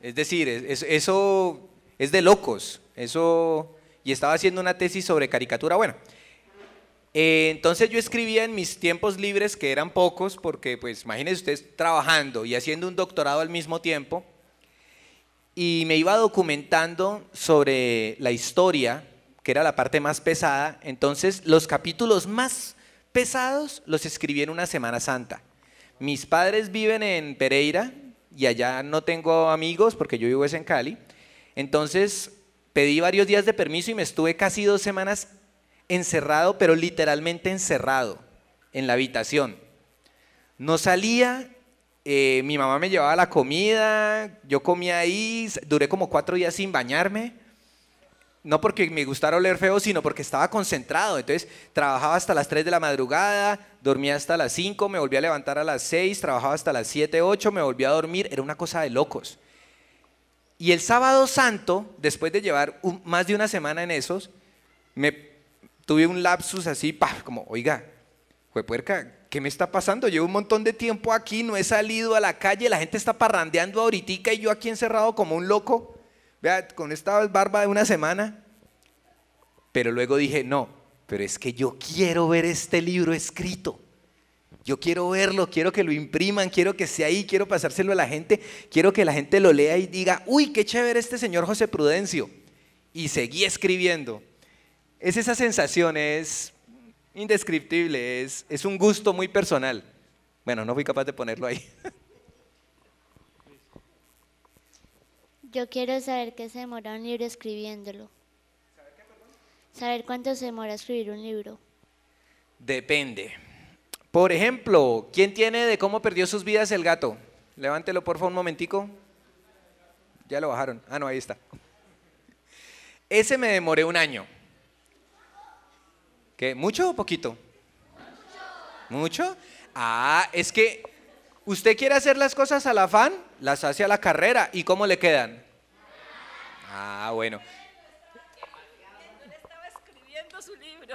Es decir, eso es de locos. Eso y estaba haciendo una tesis sobre caricatura. Bueno, eh, entonces yo escribía en mis tiempos libres, que eran pocos, porque pues imagínense ustedes trabajando y haciendo un doctorado al mismo tiempo, y me iba documentando sobre la historia, que era la parte más pesada. Entonces, los capítulos más pesados los escribí en una Semana Santa. Mis padres viven en Pereira y allá no tengo amigos porque yo vivo es en Cali. Entonces, pedí varios días de permiso y me estuve casi dos semanas encerrado, pero literalmente encerrado en la habitación. No salía eh, mi mamá me llevaba la comida, yo comía ahí, duré como cuatro días sin bañarme. No porque me gustara oler feo, sino porque estaba concentrado. Entonces trabajaba hasta las 3 de la madrugada, dormía hasta las 5, me volvía a levantar a las 6, trabajaba hasta las 7, 8, me volvía a dormir. Era una cosa de locos. Y el sábado santo, después de llevar más de una semana en esos, me tuve un lapsus así, como, oiga, fue puerca, ¿qué me está pasando? Llevo un montón de tiempo aquí, no he salido a la calle, la gente está parrandeando ahorita y yo aquí encerrado como un loco, vea, con esta barba de una semana. Pero luego dije, no, pero es que yo quiero ver este libro escrito. Yo quiero verlo, quiero que lo impriman, quiero que sea ahí, quiero pasárselo a la gente, quiero que la gente lo lea y diga, uy, qué chévere este señor José Prudencio. Y seguí escribiendo. Es esa sensación, es indescriptible, es, es un gusto muy personal. Bueno, no fui capaz de ponerlo ahí. Yo quiero saber qué se demora un libro escribiéndolo. ¿Saber, saber cuánto se demora escribir un libro. Depende. Por ejemplo, ¿quién tiene de cómo perdió sus vidas el gato? Levántelo por favor un momentico. Ya lo bajaron. Ah, no, ahí está. Ese me demoré un año. ¿Mucho o poquito? Mucho. Ah, es que usted quiere hacer las cosas la afán, las hace a la carrera. ¿Y cómo le quedan? Ah, bueno.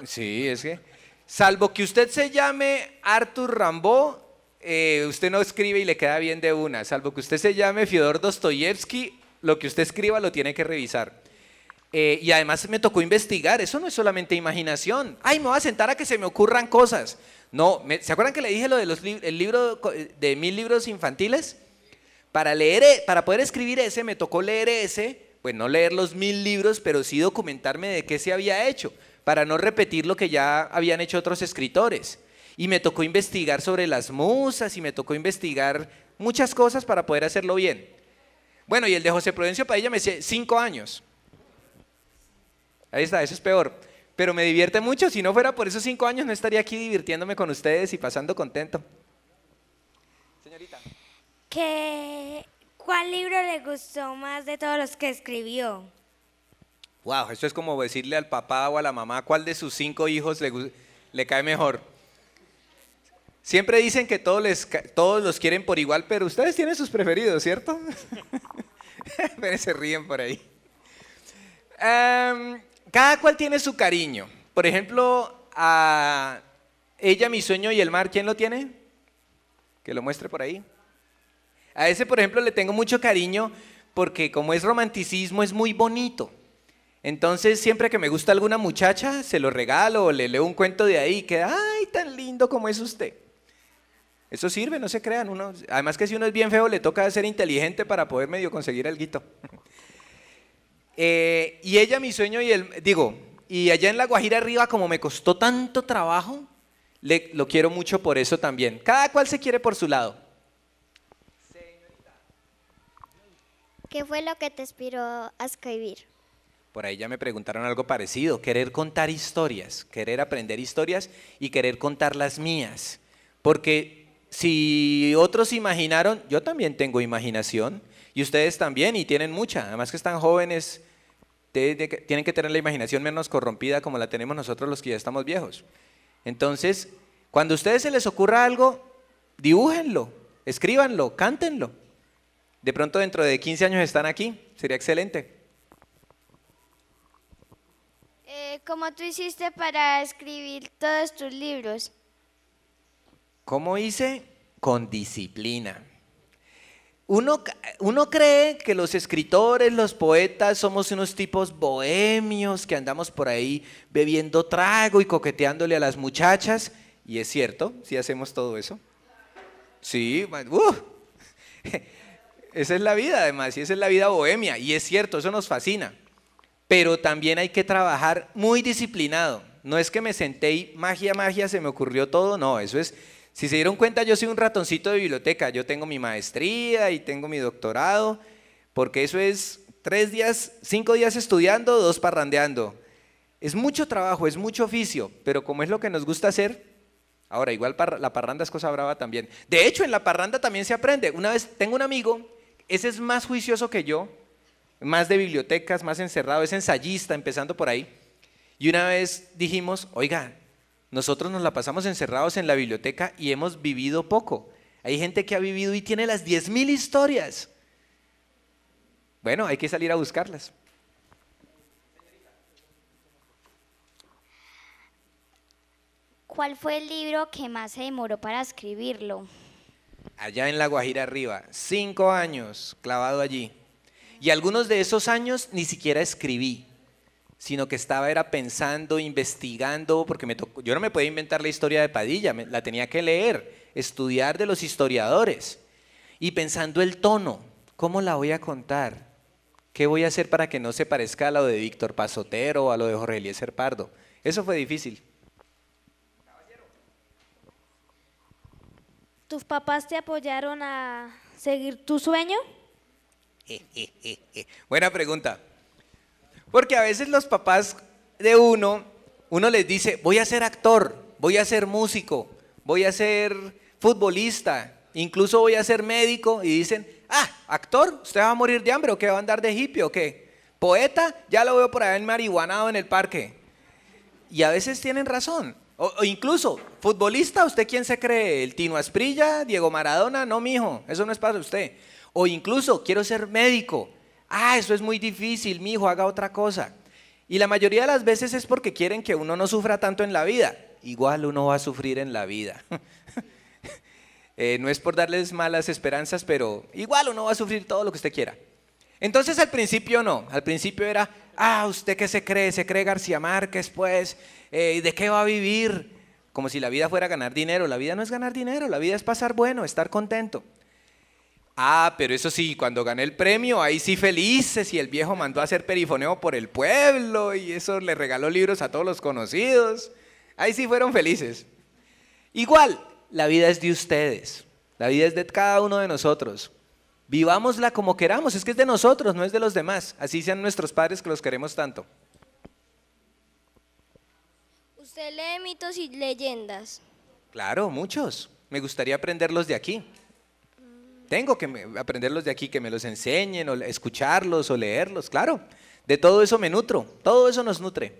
Sí, es que. Salvo que usted se llame Arthur Rambo, eh, usted no escribe y le queda bien de una. Salvo que usted se llame Fiodor Dostoyevsky, lo que usted escriba lo tiene que revisar. Eh, y además me tocó investigar, eso no es solamente imaginación. Ay, me voy a sentar a que se me ocurran cosas. No, ¿se acuerdan que le dije lo de los el libro de mil libros infantiles? Para leer, eh, para poder escribir ese, me tocó leer ese, pues no leer los mil libros, pero sí documentarme de qué se había hecho, para no repetir lo que ya habían hecho otros escritores. Y me tocó investigar sobre las musas y me tocó investigar muchas cosas para poder hacerlo bien. Bueno, y el de José Prudencio Padilla me dice cinco años. Ahí está, eso es peor. Pero me divierte mucho. Si no fuera por esos cinco años, no estaría aquí divirtiéndome con ustedes y pasando contento. Señorita. ¿Qué, ¿Cuál libro le gustó más de todos los que escribió? Wow, esto es como decirle al papá o a la mamá cuál de sus cinco hijos le, cae mejor. Siempre dicen que todos, les, todos los quieren por igual, pero ustedes tienen sus preferidos, ¿cierto? Se ríen por ahí. Em, cada cual tiene su cariño. Por ejemplo, a ella, mi sueño y el mar, ¿quién lo tiene? Que lo muestre por ahí. A ese, por ejemplo, le tengo mucho cariño porque como es romanticismo, es muy bonito. Entonces, siempre que me gusta alguna muchacha, se lo regalo o le leo un cuento de ahí que, ay, tan lindo como es usted. Eso sirve, no se crean. Uno, además que si uno es bien feo, le toca ser inteligente para poder medio conseguir algo. Eh, y ella, mi sueño, y el, digo, y allá en La Guajira arriba, como me costó tanto trabajo, lo quiero mucho por eso también. Cada cual se quiere por su lado. ¿Qué fue lo que te inspiró a escribir? Por ahí ya me preguntaron algo parecido, querer contar historias, querer aprender historias y querer contar las mías. Porque si otros imaginaron, yo también tengo imaginación y ustedes también y tienen mucha, además que están jóvenes tienen que tener la imaginación menos corrompida como la tenemos nosotros los que ya estamos viejos. Entonces, cuando a ustedes se les ocurra algo, dibújenlo, escríbanlo, cántenlo. De pronto dentro de 15 años están aquí, sería excelente. Eh, ¿Cómo tú hiciste para escribir todos tus libros? ¿Cómo hice? Con disciplina. Uno, uno, cree que los escritores, los poetas, somos unos tipos bohemios que andamos por ahí bebiendo trago y coqueteándole a las muchachas. Y es cierto, si ¿sí hacemos todo eso. Sí, uh, esa es la vida además, y esa es la vida bohemia. Y es cierto, eso nos fascina. Pero también hay que trabajar muy disciplinado. No es que me senté y magia, magia, se me ocurrió todo. No, eso es si se dieron cuenta, yo soy un ratoncito de biblioteca. Yo tengo mi maestría y tengo mi doctorado, porque eso es tres días, cinco días estudiando, dos parrandeando. Es mucho trabajo, es mucho oficio, pero como es lo que nos gusta hacer, ahora igual la parranda es cosa brava también. De hecho, en la parranda también se aprende. Una vez tengo un amigo, ese es más juicioso que yo, más de bibliotecas, más encerrado, es ensayista, empezando por ahí. Y una vez dijimos, oiga, nosotros nos la pasamos encerrados en la biblioteca y hemos vivido poco. Hay gente que ha vivido y tiene las 10.000 historias. Bueno, hay que salir a buscarlas. ¿Cuál fue el libro que más se demoró para escribirlo? Allá en La Guajira arriba, cinco años clavado allí. Y algunos de esos años ni siquiera escribí sino que estaba era pensando, investigando, porque me tocó, yo no me podía inventar la historia de Padilla, la tenía que leer, estudiar de los historiadores, y pensando el tono, ¿cómo la voy a contar? ¿Qué voy a hacer para que no se parezca a lo de Víctor Pasotero o a lo de Jorge Eliezer Pardo? Eso fue difícil. ¿Tus papás te apoyaron a seguir tu sueño? Buena pregunta. Porque a veces los papás de uno, uno les dice, voy a ser actor, voy a ser músico, voy a ser futbolista, incluso voy a ser médico, y dicen, ah, actor, usted va a morir de hambre o que va a andar de hippie o qué. Poeta, ya lo veo por ahí en marihuanado en el parque. Y a veces tienen razón. O, incluso, futbolista, ¿usted quién se cree? ¿El Tino Asprilla? ¿Diego Maradona? No, mijo, eso no es para usted. O incluso, quiero ser médico ah, eso es muy difícil, mi hijo, haga otra cosa. Y la mayoría de las veces es porque quieren que uno no sufra tanto en la vida. Igual uno va a sufrir en la vida. Eh, no es por darles malas esperanzas, pero igual uno va a sufrir todo lo que usted quiera. Entonces al principio no, al principio era, ah, usted qué se cree, se cree García Márquez, pues, eh, ¿de qué va a vivir? Como si la vida fuera ganar dinero. La vida no es ganar dinero, la vida es pasar bueno, estar contento. Ah, pero eso sí, cuando gané el premio, ahí sí felices y el viejo mandó a hacer perifoneo por el pueblo y eso le regaló libros a todos los conocidos. Ahí sí fueron felices. Igual, la vida es de ustedes, la vida es de cada uno de nosotros. Vivámosla como queramos, es que es de nosotros, no es de los demás. Así sean nuestros padres que los queremos tanto. Usted lee mitos y leyendas. Claro, muchos. Me gustaría aprenderlos de aquí tengo que aprenderlos de aquí, que me los enseñen, o escucharlos o leerlos, claro. De todo eso me nutro, todo eso nos nutre.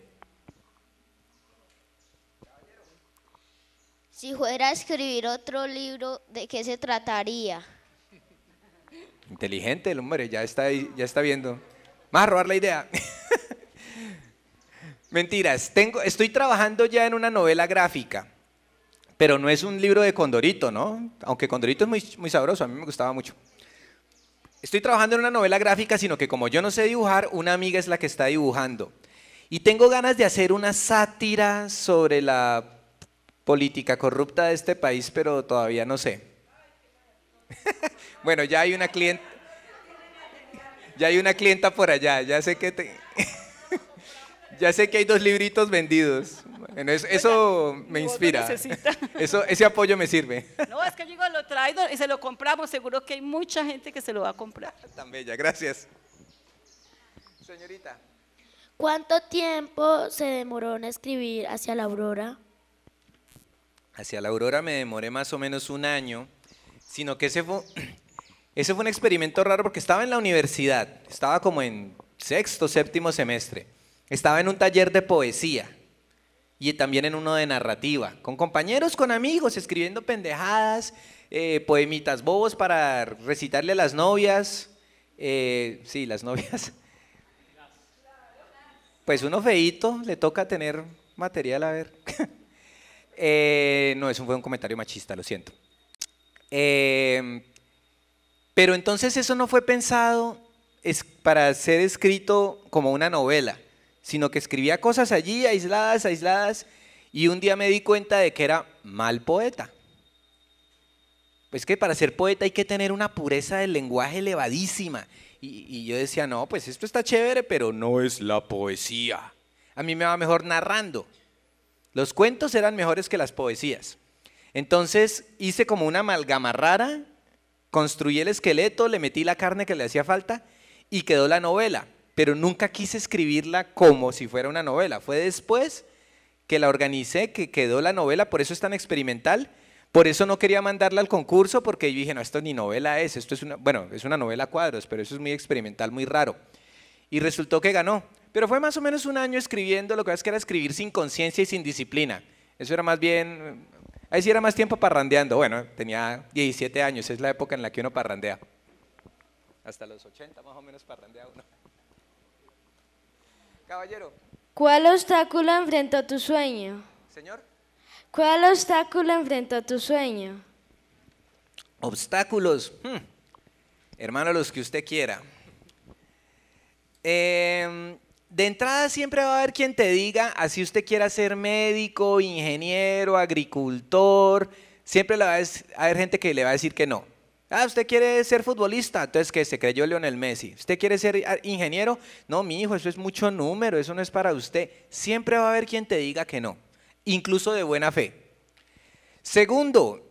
Si fuera a escribir otro libro, ¿de qué se trataría? Inteligente el hombre, ya está, ahí, ya está viendo. Más robar la idea. Mentiras, tengo, estoy trabajando ya en una novela gráfica pero no es un libro de Condorito, ¿no? Aunque Condorito es muy, muy sabroso, a mí me gustaba mucho. Estoy trabajando en una novela gráfica, sino que como yo no sé dibujar, una amiga es la que está dibujando. Y tengo ganas de hacer una sátira sobre la política corrupta de este país, pero todavía no sé. bueno, ya hay una clienta. Ya hay una clienta por allá, ya sé que te ya sé que hay dos libritos vendidos. eso me inspira. Eso, ese apoyo me sirve. No, es que digo, lo traigo y se lo compramos. Seguro que hay mucha gente que se lo va a comprar. Tan bella, gracias. Señorita. ¿Cuánto tiempo se demoró en escribir hacia la aurora? Hacia la aurora me demoré más o menos un año, sino que ese fue, ese fue un experimento raro porque estaba en la universidad, estaba como en sexto, séptimo semestre. Estaba en un taller de poesía y también en uno de narrativa, con compañeros, con amigos, escribiendo pendejadas, eh, poemitas bobos para recitarle a las novias. Eh, sí, las novias. Pues uno feíto, le toca tener material, a ver. Eh, no, eso fue un comentario machista, lo siento. pero entonces eso no fue pensado es para ser escrito como una novela sino que escribía cosas allí, aisladas, aisladas, y un día me di cuenta de que era mal poeta. Pues que para ser poeta hay que tener una pureza del lenguaje elevadísima. Y, yo decía, no, pues esto está chévere, pero no es la poesía. A mí me va mejor narrando. Los cuentos eran mejores que las poesías. Entonces hice como una amalgama rara, construí el esqueleto, le metí la carne que le hacía falta y quedó la novela pero nunca quise escribirla como si fuera una novela. Fue después que la organicé, que quedó la novela, por eso es tan experimental. Por eso no quería mandarla al concurso porque yo dije, no, esto ni novela es, esto es una, bueno, es una novela a cuadros, pero eso es muy experimental, muy raro. Y resultó que ganó. Pero fue más o menos un año escribiendo, lo que es que era escribir sin conciencia y sin disciplina. Eso era más bien, ahí sí era más tiempo parrandeando. Bueno, tenía 17 años, es la época en la que uno parrandea. Hasta los 80 más o menos parrandea uno. Caballero. ¿Cuál obstáculo enfrentó tu sueño? Señor. ¿Cuál obstáculo enfrentó tu sueño? Obstáculos. Hmm. Hermano, los que usted quiera. Em, de entrada siempre va a haber quien te diga, así usted quiera ser médico, ingeniero, agricultor, siempre va a haber gente que le va a decir que no. Ah, usted quiere ser futbolista, entonces que se creyó Lionel Messi. Usted quiere ser ah, ingeniero, no, mi hijo, eso es mucho número, eso no es para usted. Siempre va a haber quien te diga que no, incluso de buena fe. Segundo,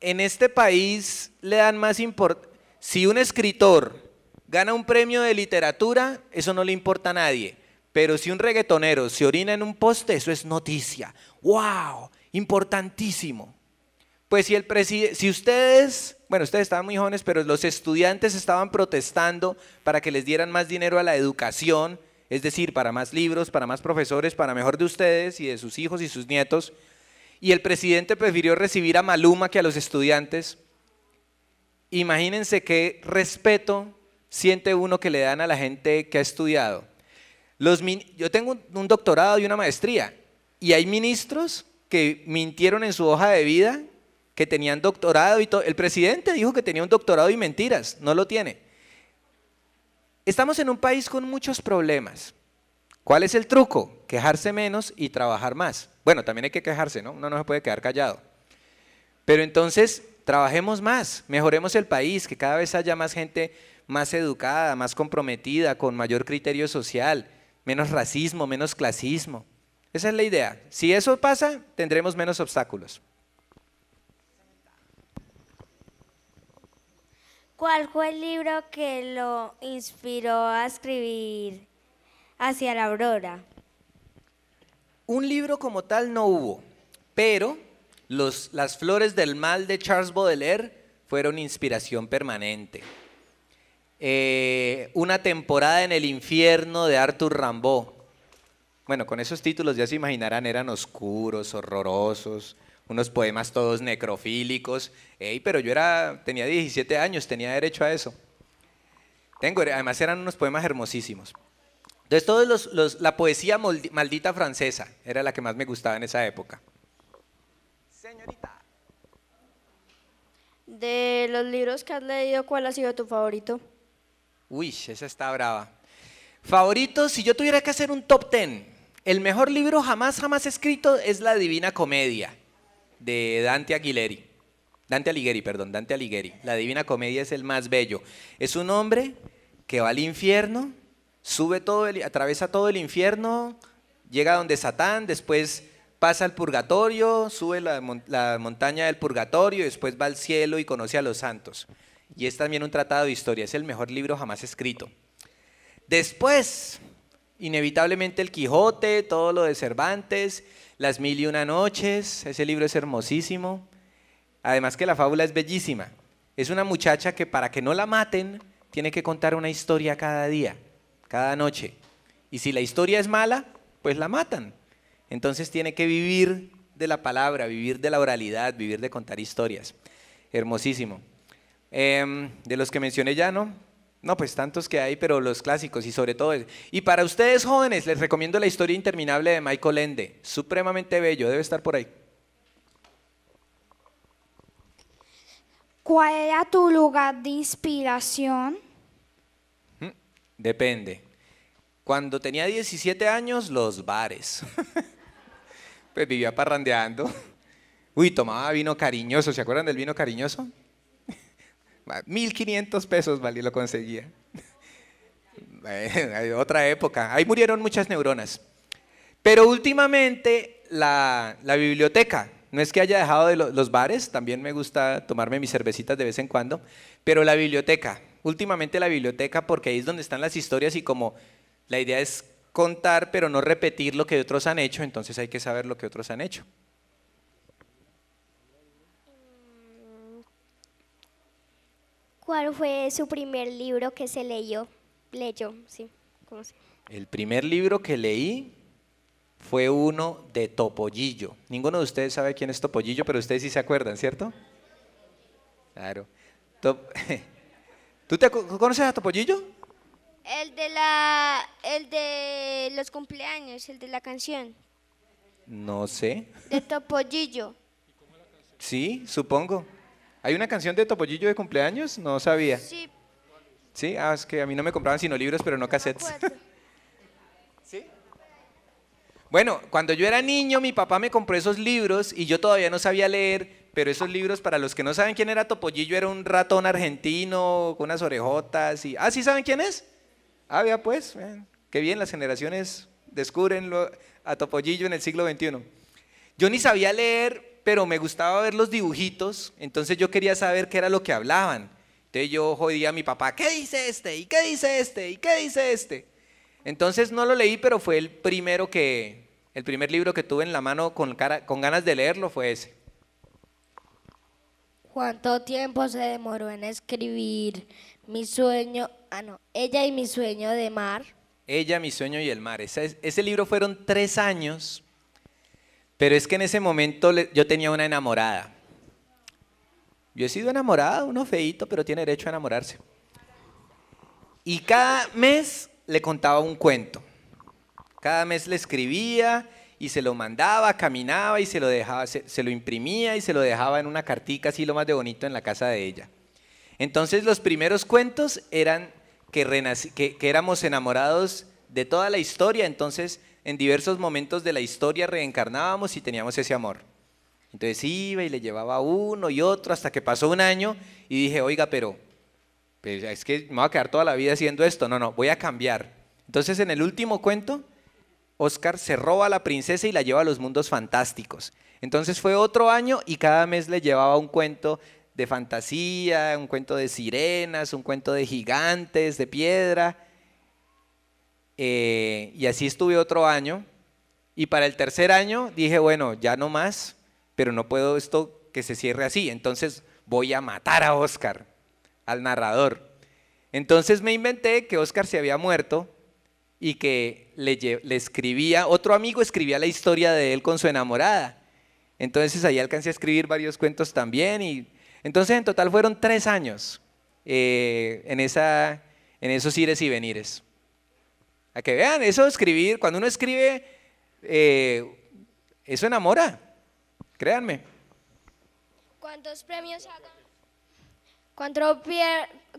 en este país le dan más importancia. Si un escritor gana un premio de literatura, eso no le importa a nadie. Pero si un reggaetonero se orina en un poste, eso es noticia. ¡Wow! Importantísimo. Pues si, el si ustedes bueno, ustedes estaban muy jóvenes, pero los estudiantes estaban protestando para que les dieran más dinero a la educación, es decir, para más libros, para más profesores, para mejor de ustedes y de sus hijos y sus nietos. Y el presidente prefirió recibir a Maluma que a los estudiantes. Imagínense qué respeto siente uno que le dan a la gente que ha estudiado. yo tengo un doctorado y una maestría y hay ministros que mintieron en su hoja de vida que tenían doctorado y todo. El presidente dijo que tenía un doctorado y mentiras, no lo tiene. Estamos en un país con muchos problemas. ¿Cuál es el truco? Quejarse menos y trabajar más. Bueno, también hay que quejarse, ¿no? Uno no se puede quedar callado. Pero entonces, trabajemos más, mejoremos el país, que cada vez haya más gente más educada, más comprometida, con mayor criterio social, menos racismo, menos clasismo. Esa es la idea. Si eso pasa, tendremos menos obstáculos. ¿Cuál fue el libro que lo inspiró a escribir Hacia la Aurora? Un libro como tal no hubo, pero Las Flores del Mal de Charles Baudelaire fueron inspiración permanente. Eh, una temporada en el infierno de Arthur Rimbaud. Bueno, con esos títulos ya se imaginarán, eran oscuros, horrorosos, unos poemas todos necrofílicos, pero yo era, tenía 17 años, tenía derecho a eso. Tengo, además eran unos poemas hermosísimos. Entonces, todos los, la poesía maldita francesa era la que más me gustaba en esa época. Señorita. De los libros que has leído, ¿cuál ha sido tu favorito? Uy, esa está brava. Favorito, si yo tuviera que hacer un top ten, el mejor libro jamás, jamás escrito es La Divina Comedia de Dante Alighieri, Dante Alighieri, perdón, Dante Alighieri. La Divina Comedia es el más bello. Es un hombre que va al infierno, sube todo el, atraviesa todo el infierno, llega donde Satán, después pasa al purgatorio, sube la, la, montaña del purgatorio, después va al cielo y conoce a los santos. Y es también un tratado de historia, es el mejor libro jamás escrito. Después, inevitablemente el Quijote, todo lo de Cervantes, las Mil y Una Noches, ese libro es hermosísimo. Además que la fábula es bellísima. Es una muchacha que para que no la maten tiene que contar una historia cada día, cada noche. Y si la historia es mala, pues la matan. Entonces tiene que vivir de la palabra, vivir de la oralidad, vivir de contar historias. Hermosísimo. Em, de los que mencioné ya, ¿no? No, pues tantos que hay, pero los clásicos y sobre todo... Y para ustedes jóvenes, les recomiendo la historia interminable de Michael Ende. Supremamente bello, debe estar por ahí. ¿Cuál era tu lugar de inspiración? Depende. Cuando tenía 17 años, los bares. pues vivía parrandeando. Uy, tomaba vino cariñoso. ¿Se acuerdan del vino cariñoso? 1500 pesos valía, lo conseguía. Otra época. Ahí murieron muchas neuronas. Pero últimamente la, la biblioteca, no es que haya dejado de los bares, también me gusta tomarme mis cervecitas de vez en cuando, pero la biblioteca, últimamente la biblioteca, porque ahí es donde están las historias y como la idea es contar, pero no repetir lo que otros han hecho, entonces hay que saber lo que otros han hecho. ¿Cuál fue su primer libro que se leyó? Leyó, sí. ¿Cómo se? El primer libro que leí fue uno de Topollillo. Ninguno de ustedes sabe quién es Topollillo, pero ustedes sí se acuerdan, ¿cierto? Claro. ¿Tú te conoces a Topollillo? El de la el de los cumpleaños, el de la canción. No sé. De Topollillo. ¿Sí? Supongo. ¿Hay una canción de Topollillo de cumpleaños? No sabía. Sí. Sí, ah, es que a mí no me compraban sino libros, pero no cassettes. ¿Sí? Bueno, cuando yo era niño, mi papá me compró esos libros y yo todavía no sabía leer, pero esos libros, para los que no saben quién era Topollillo, era un ratón argentino con unas orejotas y... Ah, ¿sí saben quién es? Ah, pues, qué bien, las generaciones descubren a Topollillo en el siglo XXI. Yo ni sabía leer, pero me gustaba ver los dibujitos, entonces yo quería saber qué era lo que hablaban. Entonces yo jodía a mi papá, ¿qué dice este? ¿Y qué dice este? ¿Y qué dice este? Entonces no lo leí, pero fue el primero que, el primer libro que tuve en la mano con, con ganas de leerlo fue ese. ¿Cuánto tiempo se demoró en escribir mi sueño? Ah, no, ella y mi sueño de mar. Ella, mi sueño y el mar. Ese, ese libro fueron tres años pero es que en ese momento yo tenía una enamorada. Yo he sido enamorada, uno feíto, pero tiene derecho a enamorarse. Y cada mes le contaba un cuento. Cada mes le escribía y se lo mandaba, caminaba y se lo dejaba, se, lo imprimía y se lo dejaba en una cartica así lo más de bonito en la casa de ella. Entonces los primeros cuentos eran que éramos enamorados de toda la historia, entonces en diversos momentos de la historia reencarnábamos y teníamos ese amor. Entonces iba y le llevaba uno y otro hasta que pasó un año y dije, oiga, pero es que me voy a quedar toda la vida haciendo esto. No, no, voy a cambiar. Entonces en el último cuento, Oscar se roba a la princesa y la lleva a los mundos fantásticos. Entonces fue otro año y cada mes le llevaba un cuento de fantasía, un cuento de sirenas, un cuento de gigantes, de piedra. Eh, y así estuve otro año. Y para el tercer año dije, bueno, ya no más, pero no puedo esto que se cierre así. Entonces voy a matar a Oscar, al narrador. Entonces me inventé que Oscar se había muerto y que le, escribía, otro amigo escribía la historia de él con su enamorada. Entonces ahí alcancé a escribir varios cuentos también. Y, entonces en total fueron tres años eh, en, en esos ires y venires. A que vean, eso escribir, cuando uno escribe, eh, eso enamora, créanme. ¿Cuántos premios se ha ganado?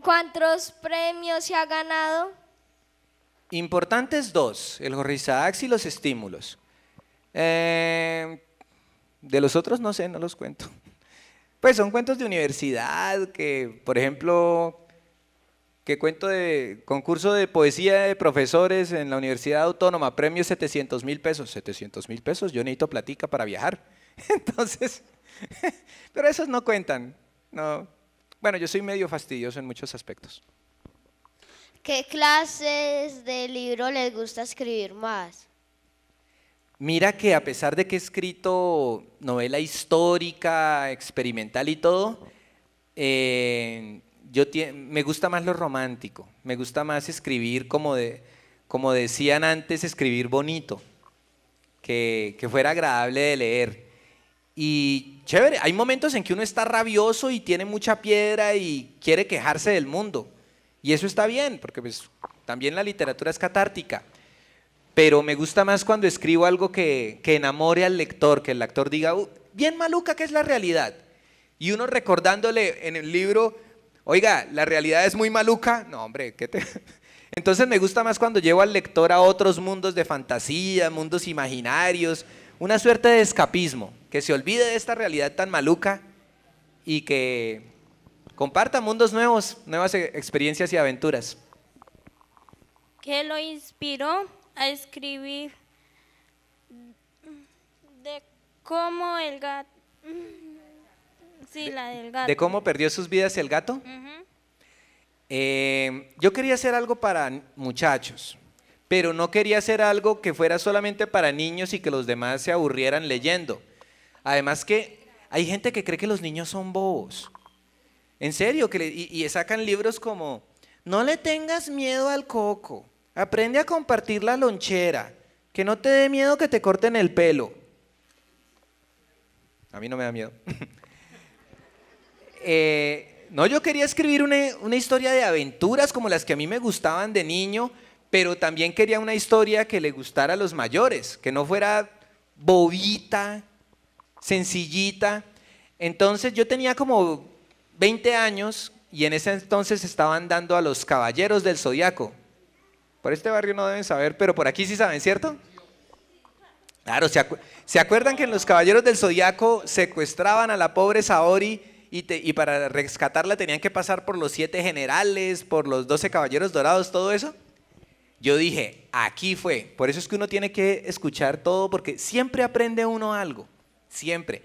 ¿Cuántos, premios se ha ganado? Importantes dos, el Jorge y los estímulos. Eh, de los otros no sé, no los cuento. Pues son cuentos de universidad que, por ejemplo, que cuento de concurso de poesía de profesores en la Universidad Autónoma, premio 700 mil pesos. 700 mil pesos, yo necesito platica para viajar. Entonces, pero esos no cuentan. No. Bueno, yo soy medio fastidioso en muchos aspectos. ¿Qué clases de libro les gusta escribir más? Mira que a pesar de que he escrito novela histórica, experimental y todo, eh, me gusta más lo romántico, me gusta más escribir como, de, como decían antes, escribir bonito, que, que fuera agradable de leer. Y chévere, hay momentos en que uno está rabioso y tiene mucha piedra y quiere quejarse del mundo. Y eso está bien, porque pues, también la literatura es catártica. Pero me gusta más cuando escribo algo que, que enamore al lector, que el lector diga, uh, bien maluca que es la realidad. Y uno recordándole en el libro Oiga, la realidad es muy maluca. No, hombre, ¿qué te... Entonces me gusta más cuando llevo al lector a otros mundos de fantasía, mundos imaginarios, una suerte de escapismo, que se olvide de esta realidad tan maluca y que comparta mundos nuevos, nuevas e-, experiencias y aventuras. ¿Qué lo inspiró a escribir de cómo el gato... Sí, la del gato. De cómo perdió sus vidas el gato. Eh, yo quería hacer algo para muchachos, pero no quería hacer algo que fuera solamente para niños y que los demás se aburrieran leyendo. Además que hay gente que cree que los niños son bobos. En serio, y, y sacan libros como, no le tengas miedo al coco, aprende a compartir la lonchera, que no te dé miedo que te corten el pelo. A mí no me da miedo. Eh, no, yo quería escribir una, historia de aventuras como las que a mí me gustaban de niño, pero también quería una historia que le gustara a los mayores, que no fuera bobita, sencillita. Entonces yo tenía como 20 años y en ese entonces estaban dando a los Caballeros del Zodiaco. Por este barrio no deben saber, pero por aquí sí saben, ¿cierto? Claro, ¿se, acuerdan que en los Caballeros del Zodiaco secuestraban a la pobre Saori y, para rescatarla tenían que pasar por los siete generales, por los doce caballeros dorados, todo eso. Yo dije, aquí fue. Por eso es que uno tiene que escuchar todo, porque siempre aprende uno algo, siempre.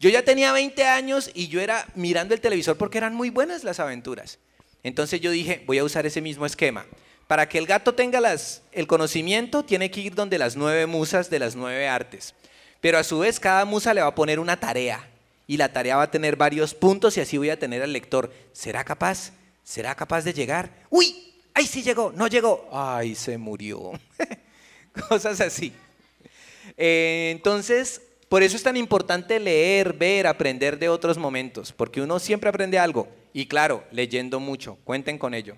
Yo ya tenía 20 años y yo era mirando el televisor porque eran muy buenas las aventuras. Entonces yo dije, voy a usar ese mismo esquema. Para que el gato tenga las, el conocimiento, tiene que ir donde las nueve musas de las nueve artes. Pero a su vez, cada musa le va a poner una tarea y la tarea va a tener varios puntos y así voy a tener al lector. ¿Será capaz? ¿Será capaz de llegar? ¡Uy! ¡Ay, sí llegó! ¡No llegó! ¡Ay, se murió! Cosas así. Eh, entonces, por eso es tan importante leer, ver, aprender de otros momentos, porque uno siempre aprende algo. Y claro, leyendo mucho. Cuenten con ello.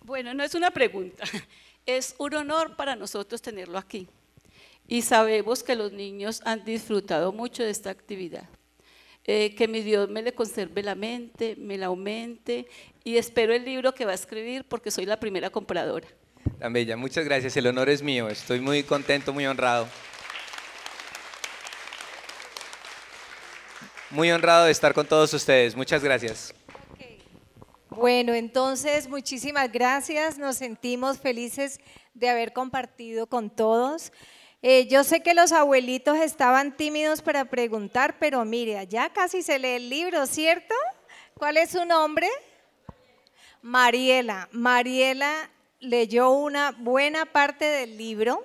Bueno, no es una pregunta. Es un honor para nosotros tenerlo aquí y sabemos que los niños han disfrutado mucho de esta actividad. Eh, que mi Dios me le conserve la mente, me la aumente y espero el libro que va a escribir porque soy la primera compradora. Tan bella, muchas gracias, el honor es mío, estoy muy contento, muy honrado. Muy honrado de estar con todos ustedes, muchas gracias. Bueno, entonces muchísimas gracias, nos sentimos felices de haber compartido con todos. Eh, yo sé que los abuelitos estaban tímidos para preguntar, pero mire, ya casi se lee el libro, ¿cierto? ¿Cuál es su nombre? Mariela. Mariela leyó una buena parte del libro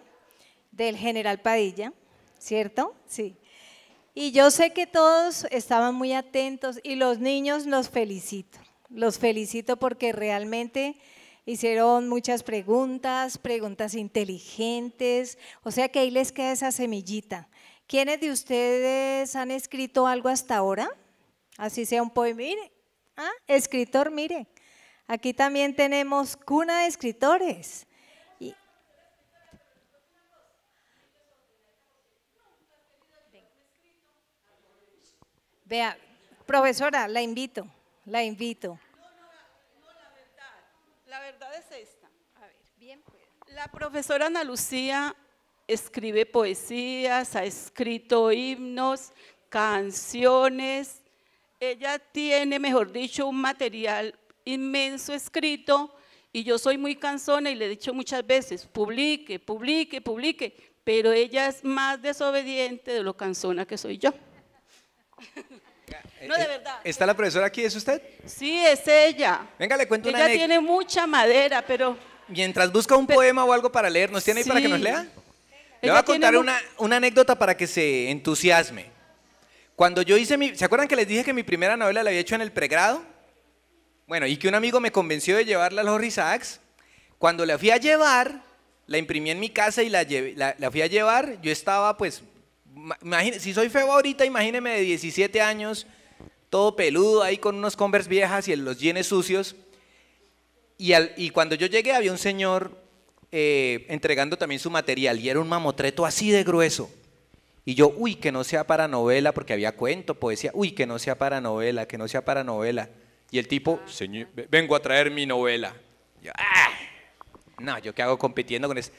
del general Padilla, ¿cierto? Sí. Y yo sé que todos estaban muy atentos y los niños los felicito, los felicito porque realmente hicieron muchas preguntas, preguntas inteligentes, o sea que ahí les queda esa semillita. ¿Quiénes de ustedes han escrito algo hasta ahora? Así sea un poema, mire, ah, escritor, mire, aquí también tenemos cuna de escritores. Vea, profesora, la invito, la invito. La verdad es esta. Pues. La profesora Ana Lucía escribe poesías, ha escrito himnos, canciones. Ella tiene, mejor dicho, un material inmenso escrito y yo soy muy cansona y le he dicho muchas veces, publique, publique, publique, pero ella es más desobediente de lo cansona que soy yo. Eh, no, de eh, verdad. ¿Está la profesora aquí? ¿Es usted? Sí, es ella. Venga, le cuento una anécdota Ella tiene mucha madera, pero... Mientras busca un poema o algo para leer, ¿nos tiene ahí para que nos lea? Le voy a contar una, anécdota para que se entusiasme. Cuando yo hice mi... ¿Se acuerdan que les dije que mi primera novela la había hecho en el pregrado? Bueno, y que un amigo me convenció de llevarla a los Sachs. Cuando la fui a llevar, la imprimí en mi casa y la fui a llevar, yo estaba pues si soy feo ahorita, imagíneme de 17 años, todo peludo ahí con unos Converse viejas y los jeans sucios. Y, al, y cuando yo llegué había un señor eh, entregando también su material y era un mamotreto así de grueso. Y yo, uy, que no sea para novela, porque había cuento, poesía, uy, que no sea para novela, que no sea para novela. Y el tipo, vengo a traer mi novela. Ah". No, yo qué hago compitiendo con eso.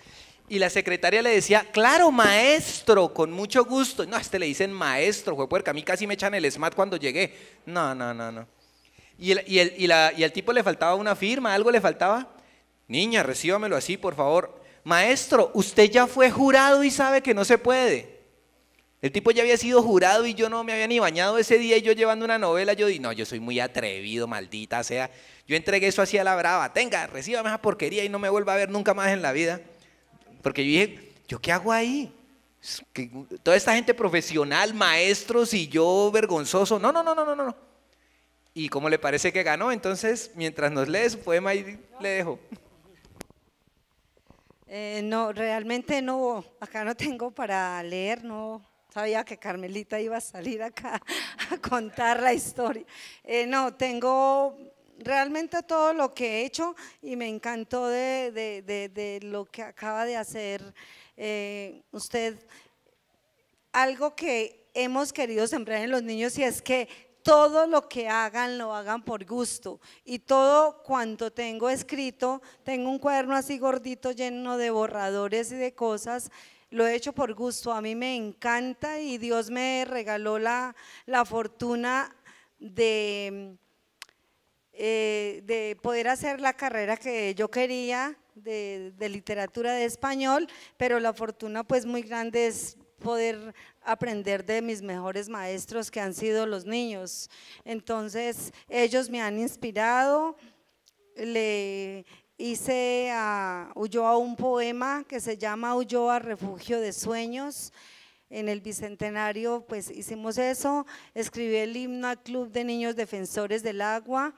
Y la secretaria le decía, claro, maestro, con mucho gusto. No, a este le dicen maestro, fue puerca. A mí casi me echan el SMAT cuando llegué. No, no, no, no. Y, y, el, y al tipo le faltaba una firma, algo le faltaba. Niña, recíbamelo así, por favor. Maestro, usted ya fue jurado y sabe que no se puede. El tipo ya había sido jurado y yo no me había ni bañado ese día y yo llevando una novela, yo di no, yo soy muy atrevido, maldita sea. Yo entregué eso así a la brava, tenga, recíbame esa porquería y no me vuelva a ver nunca más en la vida. Porque yo dije, ¿yo qué hago ahí? toda esta gente profesional, maestros y yo vergonzoso. No, no, no, no, no, no. ¿Y como le parece que ganó? Entonces, mientras nos lee su poema, ahí le dejo. Eh, no, realmente no, acá no tengo para leer, no sabía que Carmelita iba a salir acá a contar la historia. Eh, no, tengo realmente todo lo que he hecho y me encantó de, lo que acaba de hacer eh, usted. Algo que hemos querido sembrar en los niños y es que todo lo que hagan lo hagan por gusto y todo cuanto tengo escrito, tengo un cuaderno así gordito lleno de borradores y de cosas, lo he hecho por gusto, a mí me encanta y Dios me regaló la, la fortuna de eh, de poder hacer la carrera que yo quería de, de, literatura de español, pero la fortuna pues muy grande es poder aprender de mis mejores maestros que han sido los niños. Entonces ellos me han inspirado, le hice a Ulloa un poema que se llama Ulloa Refugio de Sueños, en el Bicentenario pues hicimos eso, escribí el himno al Club de Niños Defensores del Agua,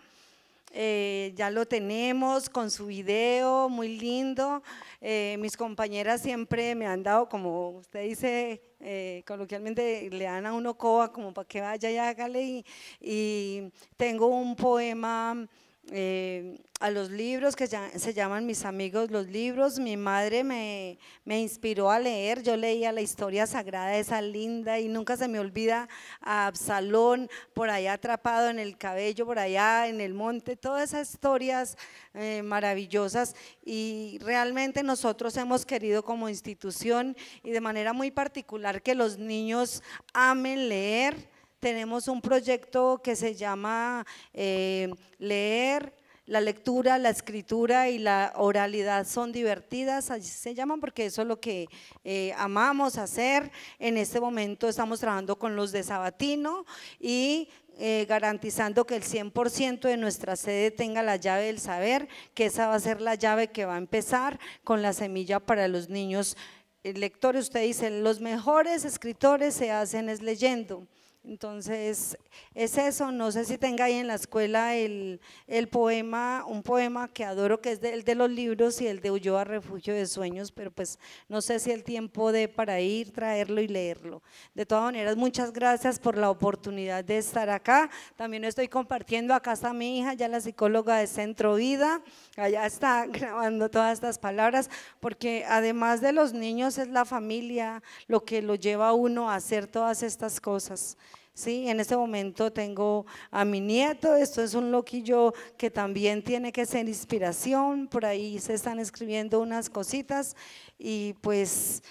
eh, ya lo tenemos con su video, muy lindo. Eh, mis compañeras siempre me han dado, como usted dice eh, coloquialmente, le dan a uno coba, como para que vaya y hágale. Y, y tengo un poema eh, a los libros que se llaman Mis amigos los libros. Mi madre me, me, inspiró a leer. Yo leía la historia sagrada esa linda y nunca se me olvida a Absalón por allá atrapado en el cabello, por allá en el monte, todas esas historias eh, maravillosas. Y realmente nosotros hemos querido como institución y de manera muy particular que los niños amen leer tenemos un proyecto que se llama eh, Leer, la lectura, la escritura y la oralidad son divertidas, así se llaman porque eso es lo que eh, amamos hacer. En este momento estamos trabajando con los de Sabatino y eh, garantizando que el 100% de nuestra sede tenga la llave del saber, que esa va a ser la llave que va a empezar con la semilla para los niños. lectores, lector, usted dice, los mejores escritores se hacen es leyendo. Entonces, es eso, no sé si tenga ahí en la escuela el, el poema, un poema que adoro, que es el de los libros y el de a Refugio de Sueños, pero pues no sé si el tiempo de para ir, traerlo y leerlo. De todas maneras, muchas gracias por la oportunidad de estar acá. También estoy compartiendo, acá está mi hija, ya la psicóloga de Centro Vida, allá está grabando todas estas palabras, porque además de los niños es la familia lo que lo lleva a uno a hacer todas estas cosas. Sí, en este momento tengo a mi nieto, esto es un loquillo que también tiene que ser inspiración, por ahí se están escribiendo unas cositas y pues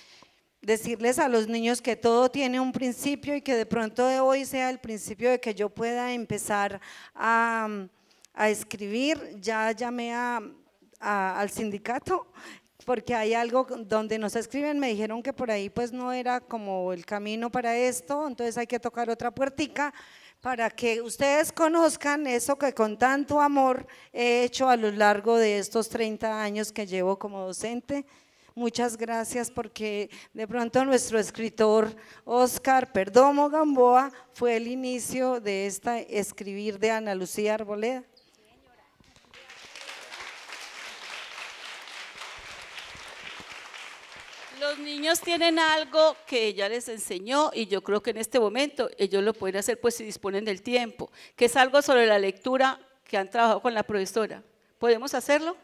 decirles a los niños que todo tiene un principio y que de pronto de hoy sea el principio de que yo pueda empezar a a escribir, ya llamé al sindicato porque hay algo donde nos escriben, me dijeron que por ahí pues no era como el camino para esto, entonces hay que tocar otra puertica para que ustedes conozcan eso que con tanto amor he hecho a lo largo de estos 30 años que llevo como docente. Muchas gracias porque de pronto nuestro escritor Oscar Perdomo Gamboa fue el inicio de esta escribir de Ana Lucía Arboleda. los niños tienen algo que ella les enseñó y yo creo que en este momento ellos lo pueden hacer pues si disponen del tiempo, que es algo sobre la lectura que han trabajado con la profesora. ¿Podemos hacerlo?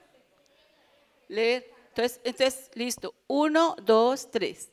Leer. Entonces, entonces listo. Uno, dos, tres.